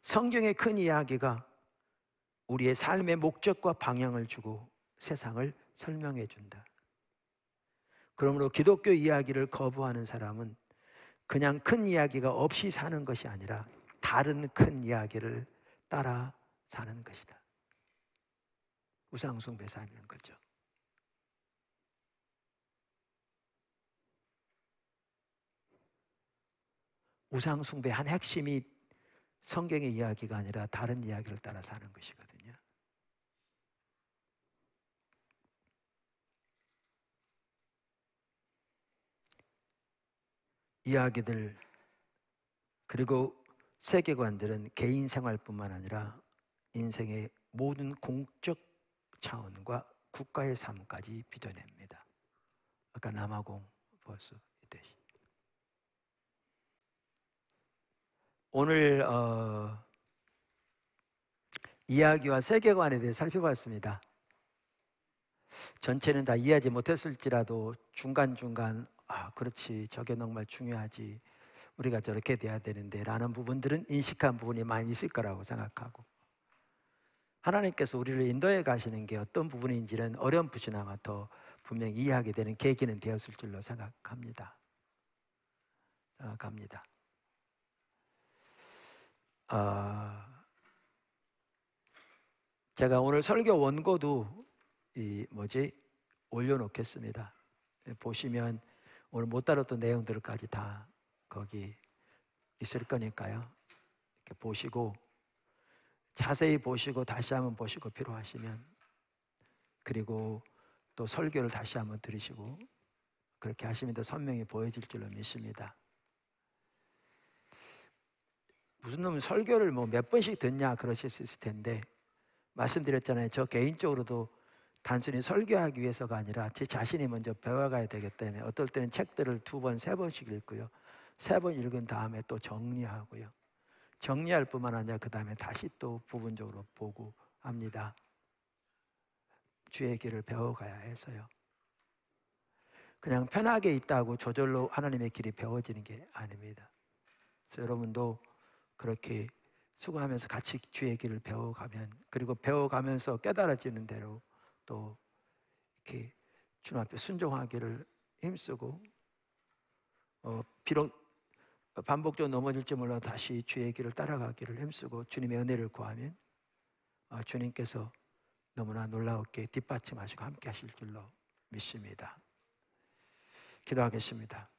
성경의 큰 이야기가 우리의 삶의 목적과 방향을 주고 세상을 설명해 준다. 그러므로 기독교 이야기를 거부하는 사람은 그냥 큰 이야기가 없이 사는 것이 아니라 다른 큰 이야기를 따라 사는 것이다. 우상숭배사하 거죠. 우상숭배한 핵심이 성경의 이야기가 아니라 다른 이야기를 따라 사는 것이거든요. 이야기들 그리고 세계관들은 개인 생활뿐만 아니라 인생의 모든 공적 차원과 국가의 삶까지 빚어냅니다. 아까 남아공 버스 오늘 어, 이야기와 세계관에 대해 살펴봤습니다. 전체는 다 이해하지 못했을지라도 중간중간 아 그렇지 저게 정말 중요하지 우리가 저렇게 돼야 되는데 라는 부분들은 인식한 부분이 많이 있을 거라고 생각하고 하나님께서 우리를 인도해 가시는 게 어떤 부분인지는 어렴풋이나마 더 분명히 이해하게 되는 계기는 되었을 줄로 생각합니다. 갑니다. 아, 제가 오늘 설교 원고도 이 뭐지 올려놓겠습니다. 예, 보시면 오늘 못 다뤘던 내용들까지 다 거기 있을 거니까요. 이렇게 보시고 자세히 보시고 다시 한번 보시고 필요하시면 그리고 또 설교를 다시 한번 들으시고 그렇게 하시면 더 선명히 보여질 줄로 믿습니다. 무슨 놈 설교를 뭐 몇 번씩 듣냐 그러셨을 텐데 말씀드렸잖아요. 저 개인적으로도 단순히 설교하기 위해서가 아니라 제 자신이 먼저 배워가야 되기 때문에 어떨 때는 책들을 두 번, 세 번씩 읽고요. 세 번 읽은 다음에 또 정리하고요. 정리할 뿐만 아니라 그 다음에 다시 또 부분적으로 보고 합니다. 주의 길을 배워가야 해서요. 그냥 편하게 있다고 저절로 하나님의 길이 배워지는 게 아닙니다. 여러분도 그렇게 수고하면서 같이 주의 길을 배워가면 그리고 배워가면서 깨달아지는 대로 또 이렇게 주님 앞에 순종하기를 힘쓰고 어, 비록 반복적으로 넘어질지 몰라 다시 주의 길을 따라가기를 힘쓰고 주님의 은혜를 구하면 어, 주님께서 너무나 놀라웠게 뒷받침하시고 함께 하실 줄로 믿습니다. 기도하겠습니다.